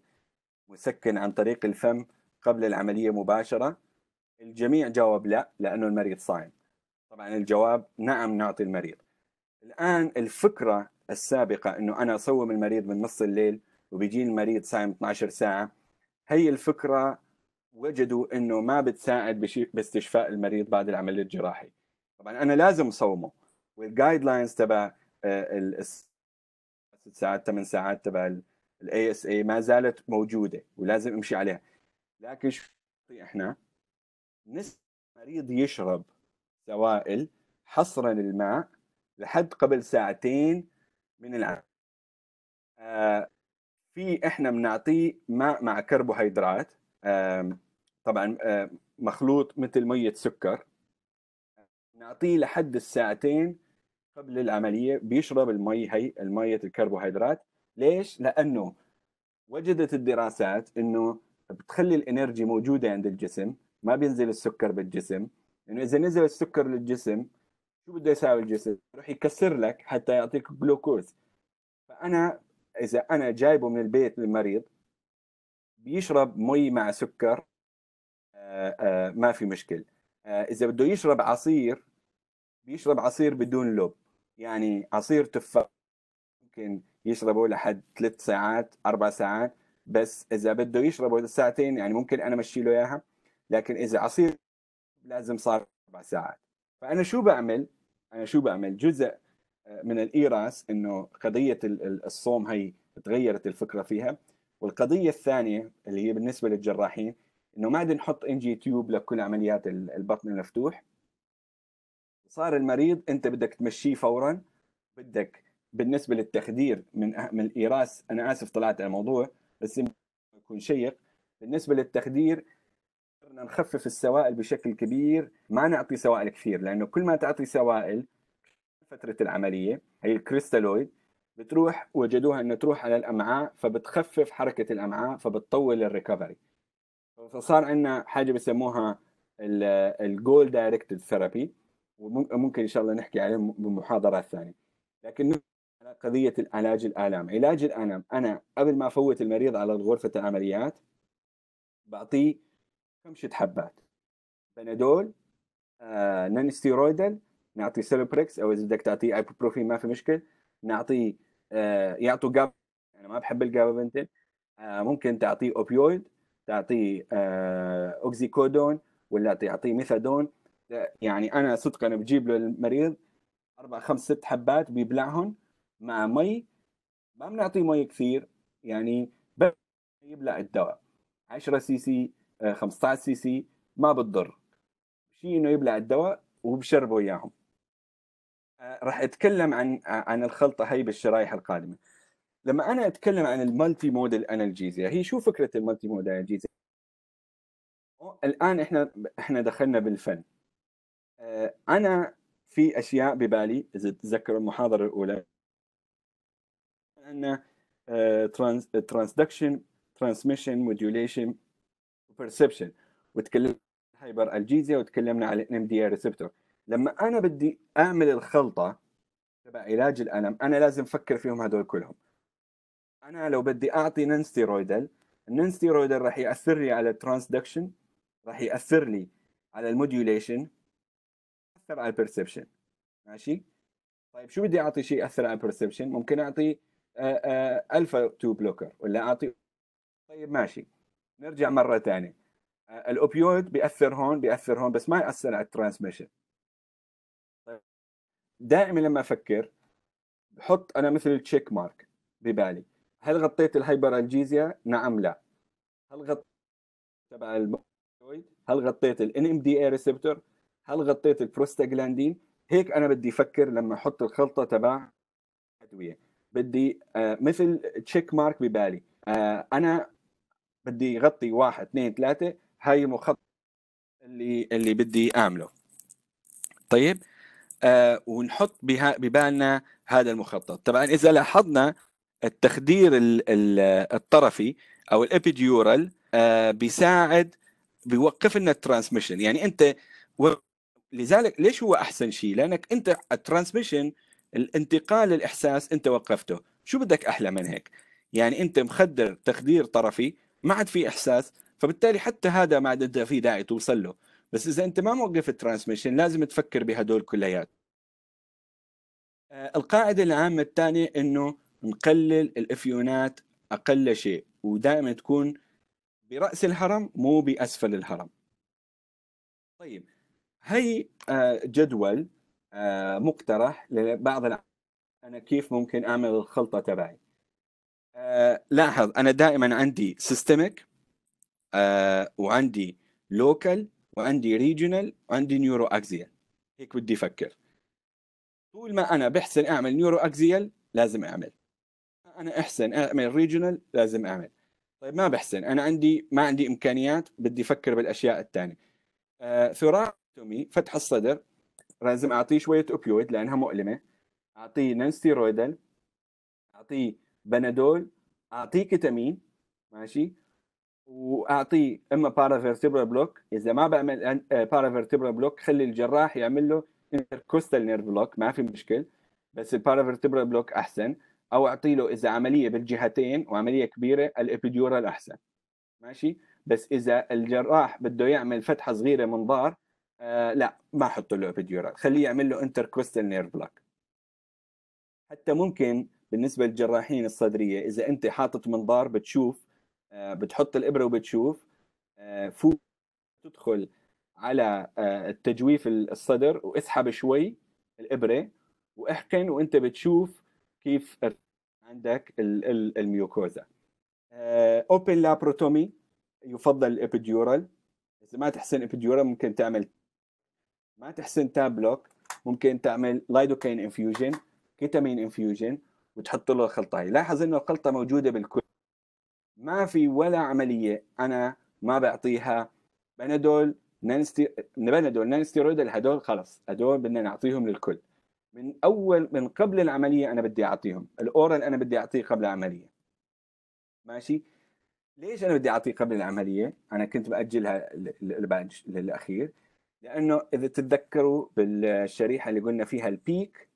مسكن عن طريق الفم قبل العمليه مباشره؟ الجميع جاوب لا لانه المريض صايم. طبعا الجواب نعم نعطي المريض. الان الفكره السابقه انه انا اصوم المريض من نص الليل وبيجي المريض صايم 12 ساعه هي الفكره وجدوا انه ما بتساعد باستشفاء المريض بعد العمليه الجراحي. طبعا انا لازم اصومه والجايد لاينز تبع آه، ست ساعات ثمان ساعات تبع الاي اس اي ما زالت موجوده ولازم امشي عليها لكن شو احنا نسمح المريض يشرب سوائل حصرا الماء لحد قبل ساعتين من العمل آه في احنا بنعطيه ماء مع كربوهيدرات آه طبعا آه مخلوط مثل ميه سكر نعطيه لحد الساعتين قبل العمليه بيشرب المي هي الميه الكربوهيدرات ليش؟ لانه وجدت الدراسات انه بتخلي الانرجي موجوده عند الجسم ما بينزل السكر بالجسم لأنه يعني اذا نزل السكر للجسم شو بده يساوي الجسم؟ يروح يكسر لك حتى يعطيك جلوكوز فانا اذا انا جايبه من البيت للمريض بيشرب مي مع سكر آآ آه، آآ آه، ما في مشكل آه، اذا بده يشرب عصير بيشرب عصير بدون لب يعني عصير تفاح ممكن يشربه لحد ثلاث ساعات اربع ساعات بس اذا بده يشربه لساعتين يعني ممكن انا مشي له اياها لكن اذا عصير لازم صار اربع ساعات فانا شو بعمل انا شو بعمل جزء آه، من الايراس انه قضيه الصوم هي تغيرت الفكره فيها والقضيه الثانيه اللي هي بالنسبه للجراحين انه ما بدنا نحط جي تيوب لكل عمليات البطن المفتوح صار المريض انت بدك تمشيه فورا بدك بالنسبه للتخدير من من الايراس انا اسف طلعت على الموضوع بس يكون شيق بالنسبه للتخدير قدرنا نخفف السوائل بشكل كبير ما نعطي سوائل كثير لانه كل ما تعطي سوائل فتره العمليه هي الكريستالويد بتروح وجدوها انه تروح على الامعاء فبتخفف حركه الامعاء فبتطول الريكفري فصار عندنا حاجه بسموها الجول دايركتد ثيرابي وممكن ان شاء الله نحكي عليه بالمحاضره الثانيه لكن قضيه علاج الالام علاج الآلام انا قبل ما افوت المريض على غرفه العمليات بعطيه خمسة حبات بنادول آه، نان ستيرويدال نعطي سيلبريكس او اذا بدك تعطيه ايبوبروفين ما في مشكلة نعطيه آه، يعطوا جاب انا ما بحب الجابابنتين آه، ممكن تعطيه اوبيويد تعطيه اوكسيكودون آه، ولا تعطيه ميثادون يعني انا صدقا بجيب له المريض اربع خمس ست حبات بيبلعهم مع مي ما بنعطيه مي كثير يعني بس يبلع الدواء 10 سي سي 15 آه، سي سي ما بتضر شيء انه يبلع الدواء وبشربه اياهم آه، راح اتكلم عن عن الخلطه هي بالشرايح القادمه لما انا اتكلم عن المالتي مودال انالجيزيا هي شو فكره المالتي مودال انالجيزيا الان احنا احنا دخلنا بالفن آه، انا في اشياء ببالي اذا تذكر المحاضره الاولى ان آه، ترانس ترانسدكشن ترانسميشن موديوليشن وبرسبشن وتكلمنا عن هايبر الجيزيا وتكلمنا على الام دي ريسبتور لما انا بدي اعمل الخلطه تبع علاج الالم انا لازم افكر فيهم هذول كلهم انا لو بدي اعطي نون ستيرويدال النون ستيرويدال راح ياثر لي على الترانسدكشن راح ياثر لي على الموديوليشن ياثر على البرسبشن ماشي طيب شو بدي اعطي شيء ياثر على البرسبشن ممكن اعطي الفا 2 بلوكر ولا اعطي طيب ماشي نرجع مره ثانيه آه، الاوبيود بياثر هون بياثر هون بس ما ياثر على الترانسميشن طيب دائما لما افكر بحط انا مثل التشيك مارك ببالي هل غطيت الهايبر الجيزيا نعم لا هل غطيت تبع هل غطيت الان ام دي اي ريسبتور هل غطيت البروستاجلاندين هيك انا بدي افكر لما احط الخلطه تبع ادويه بدي آه، مثل تشيك مارك ببالي آه، انا بدي اغطي واحد اثنين ثلاثه هاي المخطط اللي اللي بدي اعمله طيب آه ونحط بها ببالنا هذا المخطط طبعا اذا لاحظنا التخدير الـ الـ الطرفي او الابيديورال آه بيساعد بيوقف لنا الترانسميشن يعني انت لذلك ليش هو احسن شيء؟ لانك انت الترانسميشن الانتقال الاحساس انت وقفته، شو بدك احلى من هيك؟ يعني انت مخدر تخدير طرفي ما عاد في احساس فبالتالي حتى هذا ما عاد انت في داعي توصل له، بس اذا انت ما موقف الترانسميشن لازم تفكر بهدول كليات. آه، القاعده العامه الثانيه انه نقلل الافيونات اقل شيء ودائما تكون براس الهرم مو باسفل الهرم. طيب هي آه، جدول آه، مقترح لبعض انا كيف ممكن اعمل الخلطه تبعي آه، لاحظ انا دائما عندي سيستمك وعندي لوكال وعندي ريجونال وعندي نيورو اكزيال هيك بدي افكر طول ما انا بحسن اعمل نيورو اكزيال لازم اعمل انا احسن اعمل ريجونال لازم اعمل طيب ما بحسن انا عندي ما عندي امكانيات بدي افكر بالاشياء الثانيه آه ثراء تراكتومي فتح الصدر لازم اعطيه شويه اوبيويد لانها مؤلمه اعطيه نانستيرويدال ستيرويدال اعطيه بنادول اعطيه كتامين ماشي واعطيه اما بارافيرتبرا بلوك اذا ما بعمل بارافيرتبرا آه، بلوك خلي الجراح يعمل له انتركوستال نيرف بلوك ما في مشكل بس البارافيرتبرا بلوك احسن او اعطي له اذا عمليه بالجهتين وعمليه كبيره الابيديورال احسن ماشي بس اذا الجراح بده يعمل فتحه صغيره منظار آه، لا ما احط له ابيديورال خليه يعمل له انتر كريستال نير بلاك حتى ممكن بالنسبه للجراحين الصدريه اذا انت حاطط منظار بتشوف آه بتحط الابره وبتشوف آه فوق تدخل على آه التجويف الصدر واسحب شوي الابره واحقن وانت بتشوف كيف عندك الميوكوزا اوبن آه، لابروتومي يفضل الابيديورال اذا ما تحسن ابيديورال ممكن تعمل ما تحسن تابلوك ممكن تعمل لايدوكين انفيوجن كيتامين انفيوجن وتحط له الخلطه هي لاحظ انه الخلطه موجوده بالكل ما في ولا عمليه انا ما بعطيها بنادول نانستي بنادول نانستيرويد هدول خلص هدول بدنا نعطيهم للكل من اول من قبل العمليه انا بدي اعطيهم الاورال انا بدي اعطيه قبل العمليه ماشي ليش انا بدي اعطيه قبل العمليه انا كنت باجلها للاخير لانه اذا تتذكروا بالشريحه اللي قلنا فيها البيك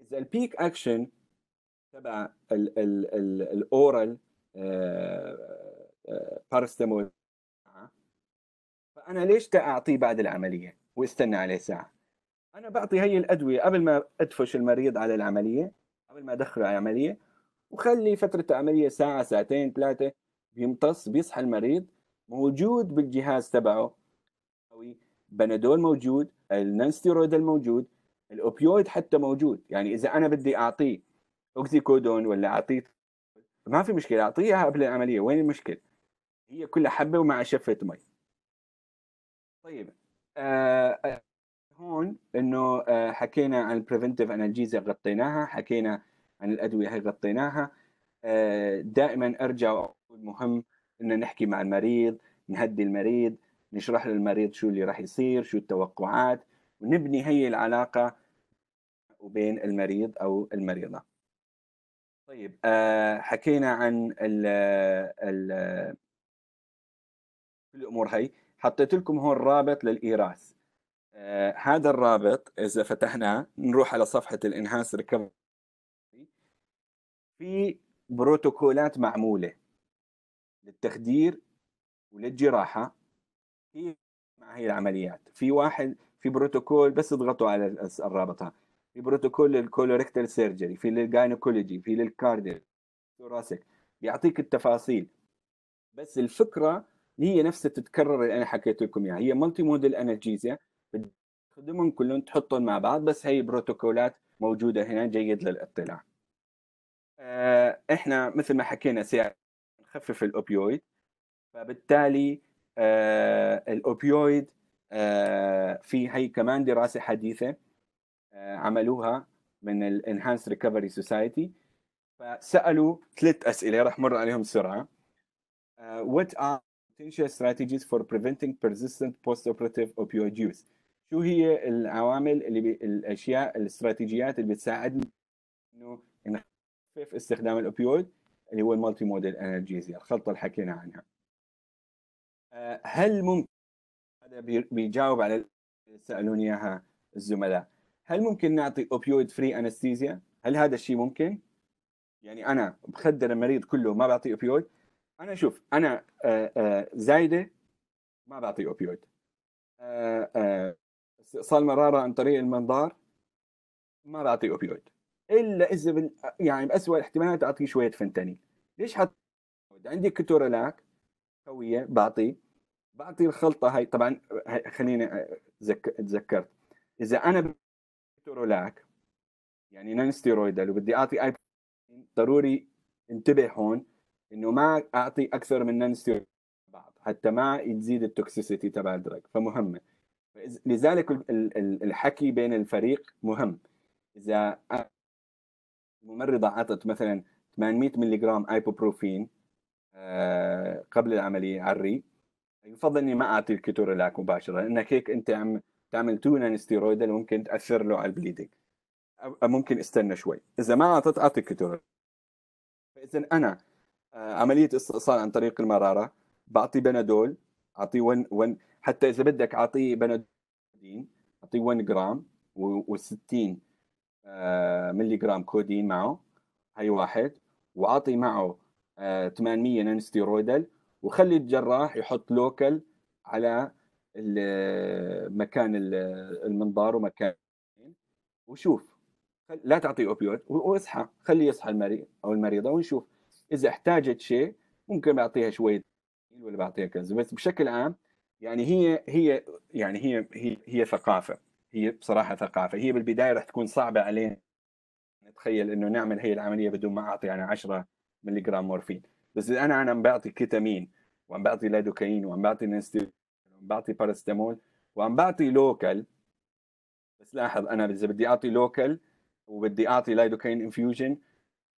اذا البيك اكشن تبع الاورال بارستامول آه، آه، فانا ليش اعطيه بعد العمليه واستنى عليه ساعه انا بعطي هي الادويه قبل ما ادفش المريض على العمليه قبل ما ادخله على العمليه وخلي فتره العمليه ساعه ساعتين ثلاثه بيمتص بيصحى المريض موجود بالجهاز تبعه بنادول موجود النانستيرويدال موجود الاوبيويد حتى موجود يعني اذا انا بدي اعطيه اوكسيكودون ولا اعطيه ما في مشكله اعطيها قبل العمليه وين المشكله هي كلها حبه ومع شفه مي طيب آه هون انه آه حكينا عن البريفنتيف انالجيزا غطيناها حكينا عن الادويه هي غطيناها آه دائما ارجع مهم انه نحكي مع المريض نهدي المريض نشرح للمريض شو اللي راح يصير شو التوقعات ونبني هي العلاقة وبين المريض أو المريضة طيب آه، حكينا عن ال ال الأمور هي حطيت لكم هون رابط للإيراث آه، هذا الرابط إذا فتحناه نروح على صفحة الإنهاس ريكفري في بروتوكولات معمولة للتخدير وللجراحة هي مع هي العمليات في واحد في بروتوكول بس اضغطوا على الرابطه في بروتوكول للكولوريكتال سيرجري في للجاينوكولوجي في للكارديو ثوراسيك بيعطيك التفاصيل بس الفكره هي نفسها تتكرر اللي انا حكيت لكم اياها هي مالتي موديل انالجيزيا تخدمهم كلهم تحطهم مع بعض بس هي بروتوكولات موجوده هنا جيد للاطلاع آه، احنا مثل ما حكينا سعر نخفف الاوبيويد فبالتالي آه، الاوبيويد آه، في هي كمان دراسه حديثه آه، عملوها من الانهانس ريكفري سوسايتي فسالوا ثلاث اسئله راح مر عليهم بسرعه وات ار potential strategies for preventing persistent postoperative opioid use شو هي العوامل اللي بي... الاشياء الاستراتيجيات اللي بتساعدنا انه نخفف استخدام الاوبيويد اللي هو المالتي موديل انرجيزيا الخلطه اللي حكينا عنها هل ممكن هذا بيجاوب على اللي سالوني اياها الزملاء هل ممكن نعطي اوبيويد فري انستيزيا؟ هل هذا الشيء ممكن؟ يعني انا بخدر المريض كله ما بعطيه اوبيويد انا شوف انا آه، آه، زايده ما بعطي اوبيويد استئصال مراره عن طريق المنظار ما بعطي اوبيويد الا اذا يعني باسوء الاحتمالات اعطيه شويه فنتانيل ليش حط عندي كتورلاك كويه بعطي بعطي الخلطه هاي طبعا خليني اتذكرت اذا انا بترولاك يعني نان ستيرويدال وبدي اعطي اي ضروري انتبه هون انه ما اعطي اكثر من نان بعض حتى ما تزيد التوكسيسيتي تبع الدرج فمهمه لذلك الحكي بين الفريق مهم اذا الممرضه اعطت مثلا 800 ملغ ايبوبروفين آه، قبل العمليه على الريق يفضل اني ما اعطي الكتور مباشره لانك هيك انت عم تعمل نان ستيرويدال ممكن تاثر له على البليدنج ممكن استنى شوي اذا ما اعطيت اعطي الكتور فاذا انا آه، عمليه استئصال عن طريق المراره بعطي بنادول اعطيه 1 1 حتى اذا بدك اعطيه بنادولين اعطيه 1 جرام و60 ملي جرام كودين معه هي واحد واعطي معه 800 آه، نان ستيرويدال وخلي الجراح يحط لوكال على مكان المنظار ومكان وشوف لا تعطيه اوبيويد واصحى خلي يصحى المريض او المريضه ونشوف اذا احتاجت شيء ممكن بعطيها شويه ولا بعطيها كذا بس بشكل عام يعني هي هي يعني هي هي هي ثقافه هي بصراحه ثقافه هي بالبدايه راح تكون صعبه علينا نتخيل انه نعمل هي العمليه بدون ما اعطي انا 10 ملي جرام مورفين بس انا انا عم بعطي كيتامين وعم بعطي لايدوكاين وعم بعطي نستيرين وعم بعطي باراستامول وعم بعطي لوكال بس لاحظ انا اذا بدي اعطي لوكال وبدي اعطي لايدوكاين انفيوجن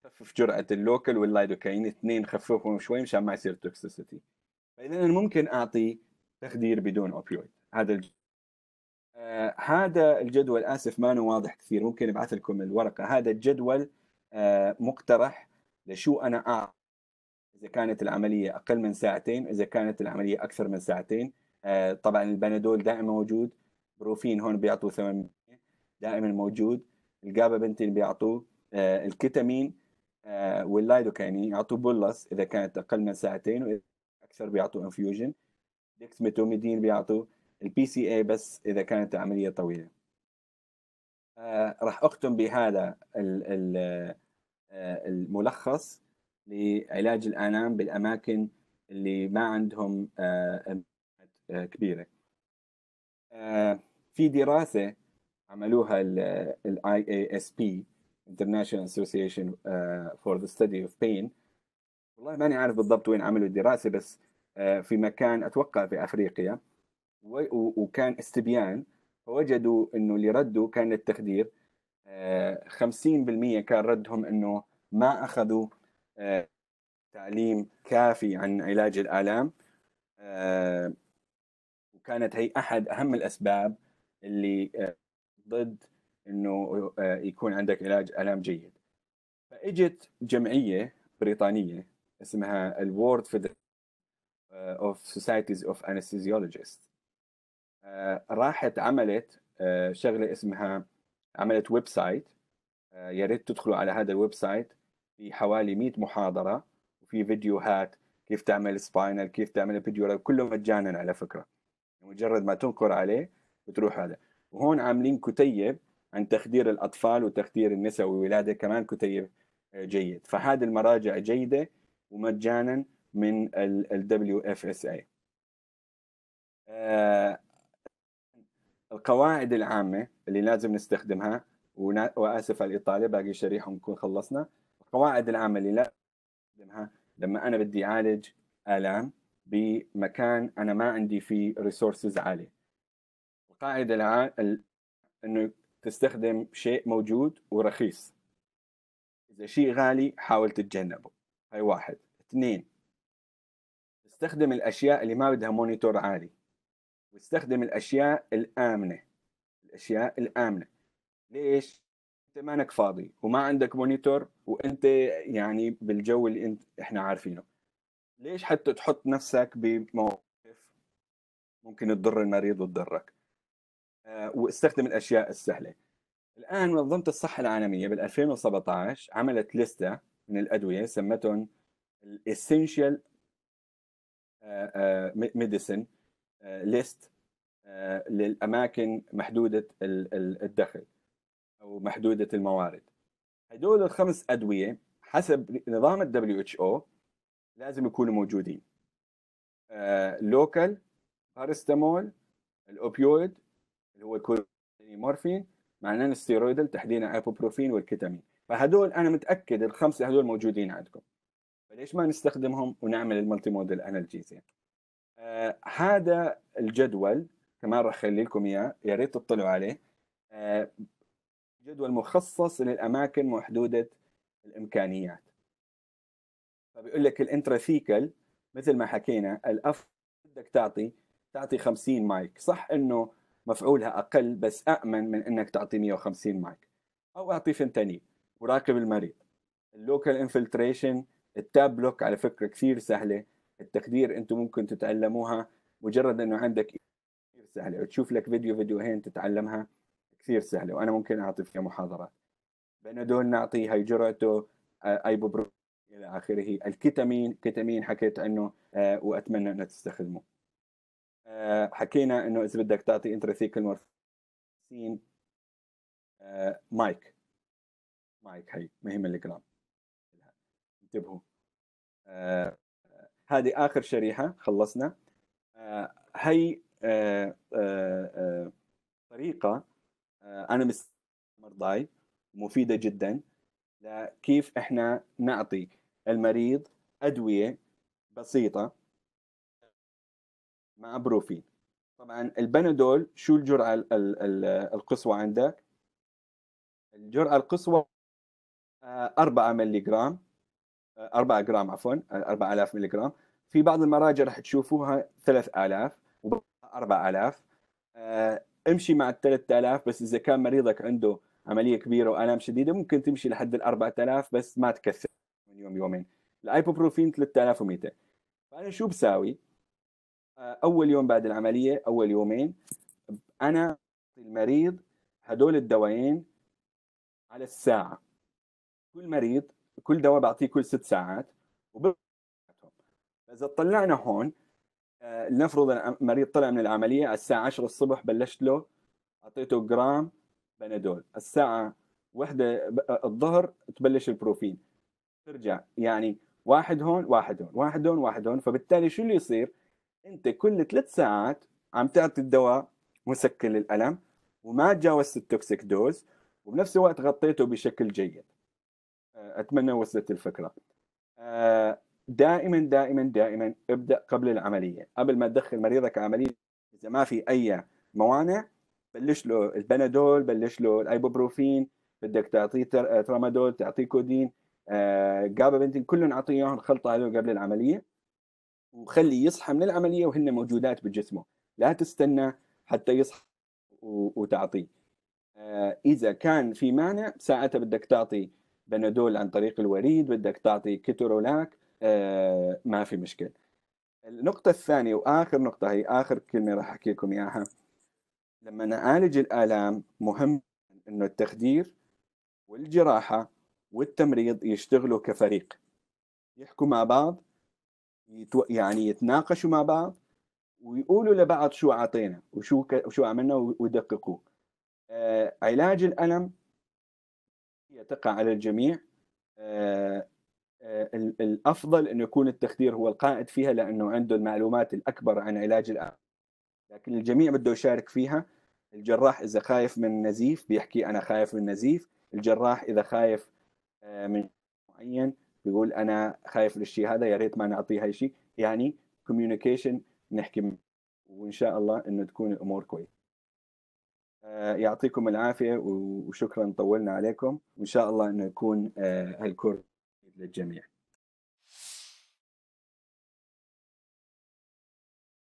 خفف جرعه اللوكال واللايدوكاين اثنين خففهم شوي مشان ما يصير توكسيسيتي فاذا انا ممكن اعطي تخدير بدون اوبيويد هذا الج... آه هذا الجدول اسف ما واضح كثير ممكن ابعث لكم الورقه هذا الجدول آه مقترح لشو انا اعرف اذا كانت العمليه اقل من ساعتين اذا كانت العمليه اكثر من ساعتين آه، طبعا البنادول دائما موجود بروفين هون بيعطوا 800 دائما موجود الجابا بنتين بيعطوا آه، الكيتامين واللايدوكاين آه، واللايدوكاينين يعطوا بولس اذا كانت اقل من ساعتين واذا اكثر بيعطوا انفيوجن ديكسميتوميدين بيعطوا البي سي اي بس اذا كانت العمليه طويله آه راح اختم بهذا ال ال آه، الملخص لعلاج الآلام بالأماكن اللي ما عندهم آه، كبيرة آه، في دراسة عملوها اس IASP International Association for the Study of Pain والله ماني عارف بالضبط وين عملوا الدراسة بس في مكان أتوقع في أفريقيا وكان استبيان فوجدوا أنه اللي ردوا كان التخدير 50% آه، كان ردهم انه ما اخذوا آه، تعليم كافي عن علاج الالام آه، وكانت هي احد اهم الاسباب اللي ضد انه يكون عندك علاج الام جيد فاجت جمعيه بريطانيه اسمها الورد اوف سوسايتيز اوف انستيزيولوجيست راحت عملت شغله اسمها عملت ويب سايت آه، يا ريت تدخلوا على هذا الويب سايت في حوالي 100 محاضره وفي فيديوهات كيف تعمل سباينل كيف تعمل فيديو كله مجانا على فكره مجرد ما تنقر عليه بتروح هذا وهون عاملين كتيب عن تخدير الاطفال وتخدير النساء والولاده كمان كتيب آه، جيد فهذه المراجع جيده ومجانا من ال WFSA آه، القواعد العامه اللي لازم نستخدمها ونا... واسف على الاطاله باقي شريحه ونكون خلصنا القواعد العامه اللي لازم نستخدمها لما انا بدي اعالج الام بمكان انا ما عندي فيه ريسورسز عاليه القاعده الع... ال... انه تستخدم شيء موجود ورخيص اذا شيء غالي حاول تتجنبه هاي واحد اثنين تستخدم الاشياء اللي ما بدها مونيتور عالي واستخدم الاشياء الامنه الاشياء الامنه ليش انت مانك فاضي وما عندك مونيتور وانت يعني بالجو اللي انت احنا عارفينه ليش حتى تحط نفسك بموقف ممكن تضر المريض وتضرك آه واستخدم الاشياء السهله الان منظمه الصحه العالميه بال 2017 عملت لسته من الادويه سمتهم الاسينشال آه، آه، ميديسن ليست آه، آه، للاماكن محدوده الدخل او محدوده الموارد هدول الخمس ادويه حسب نظام الدبليو اتش او لازم يكونوا موجودين لوكال آه، بارستامول الاوبيويد اللي هو الكوريمورفين معناه الستيرويدل تحديدا ايبوبروفين والكيتامين فهدول انا متاكد الخمسه هدول موجودين عندكم فليش ما نستخدمهم ونعمل المالتي موديل انالجيزيا آه هذا الجدول كمان راح اخلي لكم اياه يا ريت تطلعوا عليه آه جدول مخصص للاماكن محدوده الامكانيات فبيقول لك الانتراثيكال مثل ما حكينا الافضل بدك تعطي تعطي 50 مايك صح انه مفعولها اقل بس امن من انك تعطي 150 مايك او اعطي فنتانيل وراقب المريض اللوكال انفلتريشن التاب بلوك على فكره كثير سهله التخدير انتم ممكن تتعلموها مجرد انه عندك كثير سهله وتشوف لك فيديو فيديوهين تتعلمها كثير سهله وانا ممكن اعطي فيها محاضرات بنادول نعطي هي جرعته آه، ايبوبرو الى اخره الكتامين كتامين حكيت عنه آه، واتمنى انه تستخدمه آه، حكينا انه اذا بدك تعطي انتراثيكال مورفين مايك مايك هي مهم الجرام انتبهوا هذه اخر شريحه خلصنا آه، هي آه، آه، طريقه انا مرضاي مفيده جدا لكيف احنا نعطي المريض ادويه بسيطه مع بروفين طبعا البنادول شو الجرعه القصوى عندك الجرعه القصوى 4 ملي 4 جرام عفوا 4000 ملي جرام في بعض المراجع راح تشوفوها 3000 و 4000 امشي مع ال 3000 بس اذا كان مريضك عنده عمليه كبيره والام شديده ممكن تمشي لحد ال 4000 بس ما تكثر من يوم يومين الايبوبروفين 3200 فانا شو بساوي؟ آه، اول يوم بعد العمليه اول يومين انا المريض هدول الدوايين على الساعه كل مريض كل دواء بعطيه كل ست ساعات اذا طلعنا هون آه، لنفرض المريض طلع من العمليه على الساعه 10 الصبح بلشت له اعطيته جرام بنادول الساعه وحده آه، الظهر تبلش البروفين ترجع يعني واحد هون واحد هون واحد هون واحد هون فبالتالي شو اللي يصير انت كل ثلاث ساعات عم تعطي الدواء مسكن للالم وما تجاوزت التوكسيك دوز وبنفس الوقت غطيته بشكل جيد اتمنى وصلت الفكره آه، دائما دائما دائما ابدا قبل العمليه قبل ما تدخل مريضك عمليه اذا ما في اي موانع بلش له البنادول بلش له الايبوبروفين بدك تعطيه آه، ترامادول تعطيه كودين آه، جابابنتين كلهم اعطيه اياهم الخلطه هذول قبل العمليه وخليه يصحى من العمليه وهن موجودات بجسمه لا تستنى حتى يصحى وتعطيه اذا كان في مانع ساعتها بدك تعطي بنادول عن طريق الوريد بدك تعطي كيتورولاك آه، ما في مشكله النقطة الثانية وآخر نقطة هي آخر كلمة راح أحكي لكم إياها لما نعالج الآلام مهم إنه التخدير والجراحة والتمريض يشتغلوا كفريق يحكوا مع بعض يتو... يعني يتناقشوا مع بعض ويقولوا لبعض شو أعطينا وشو ك... وشو عملنا ويدققوا آه علاج الألم هي تقع على الجميع آه، آه، الافضل انه يكون التخدير هو القائد فيها لانه عنده المعلومات الاكبر عن علاج الام لكن الجميع بده يشارك فيها الجراح اذا خايف من نزيف بيحكي انا خايف من نزيف الجراح اذا خايف آه، من معين بيقول انا خايف من الشيء هذا يا ريت ما نعطيه هاي شيء يعني كوميونيكيشن نحكي وان شاء الله انه تكون الامور كويسه آه، يعطيكم العافيه وشكرا طولنا عليكم وان شاء الله انه يكون آه، الكورس للجميع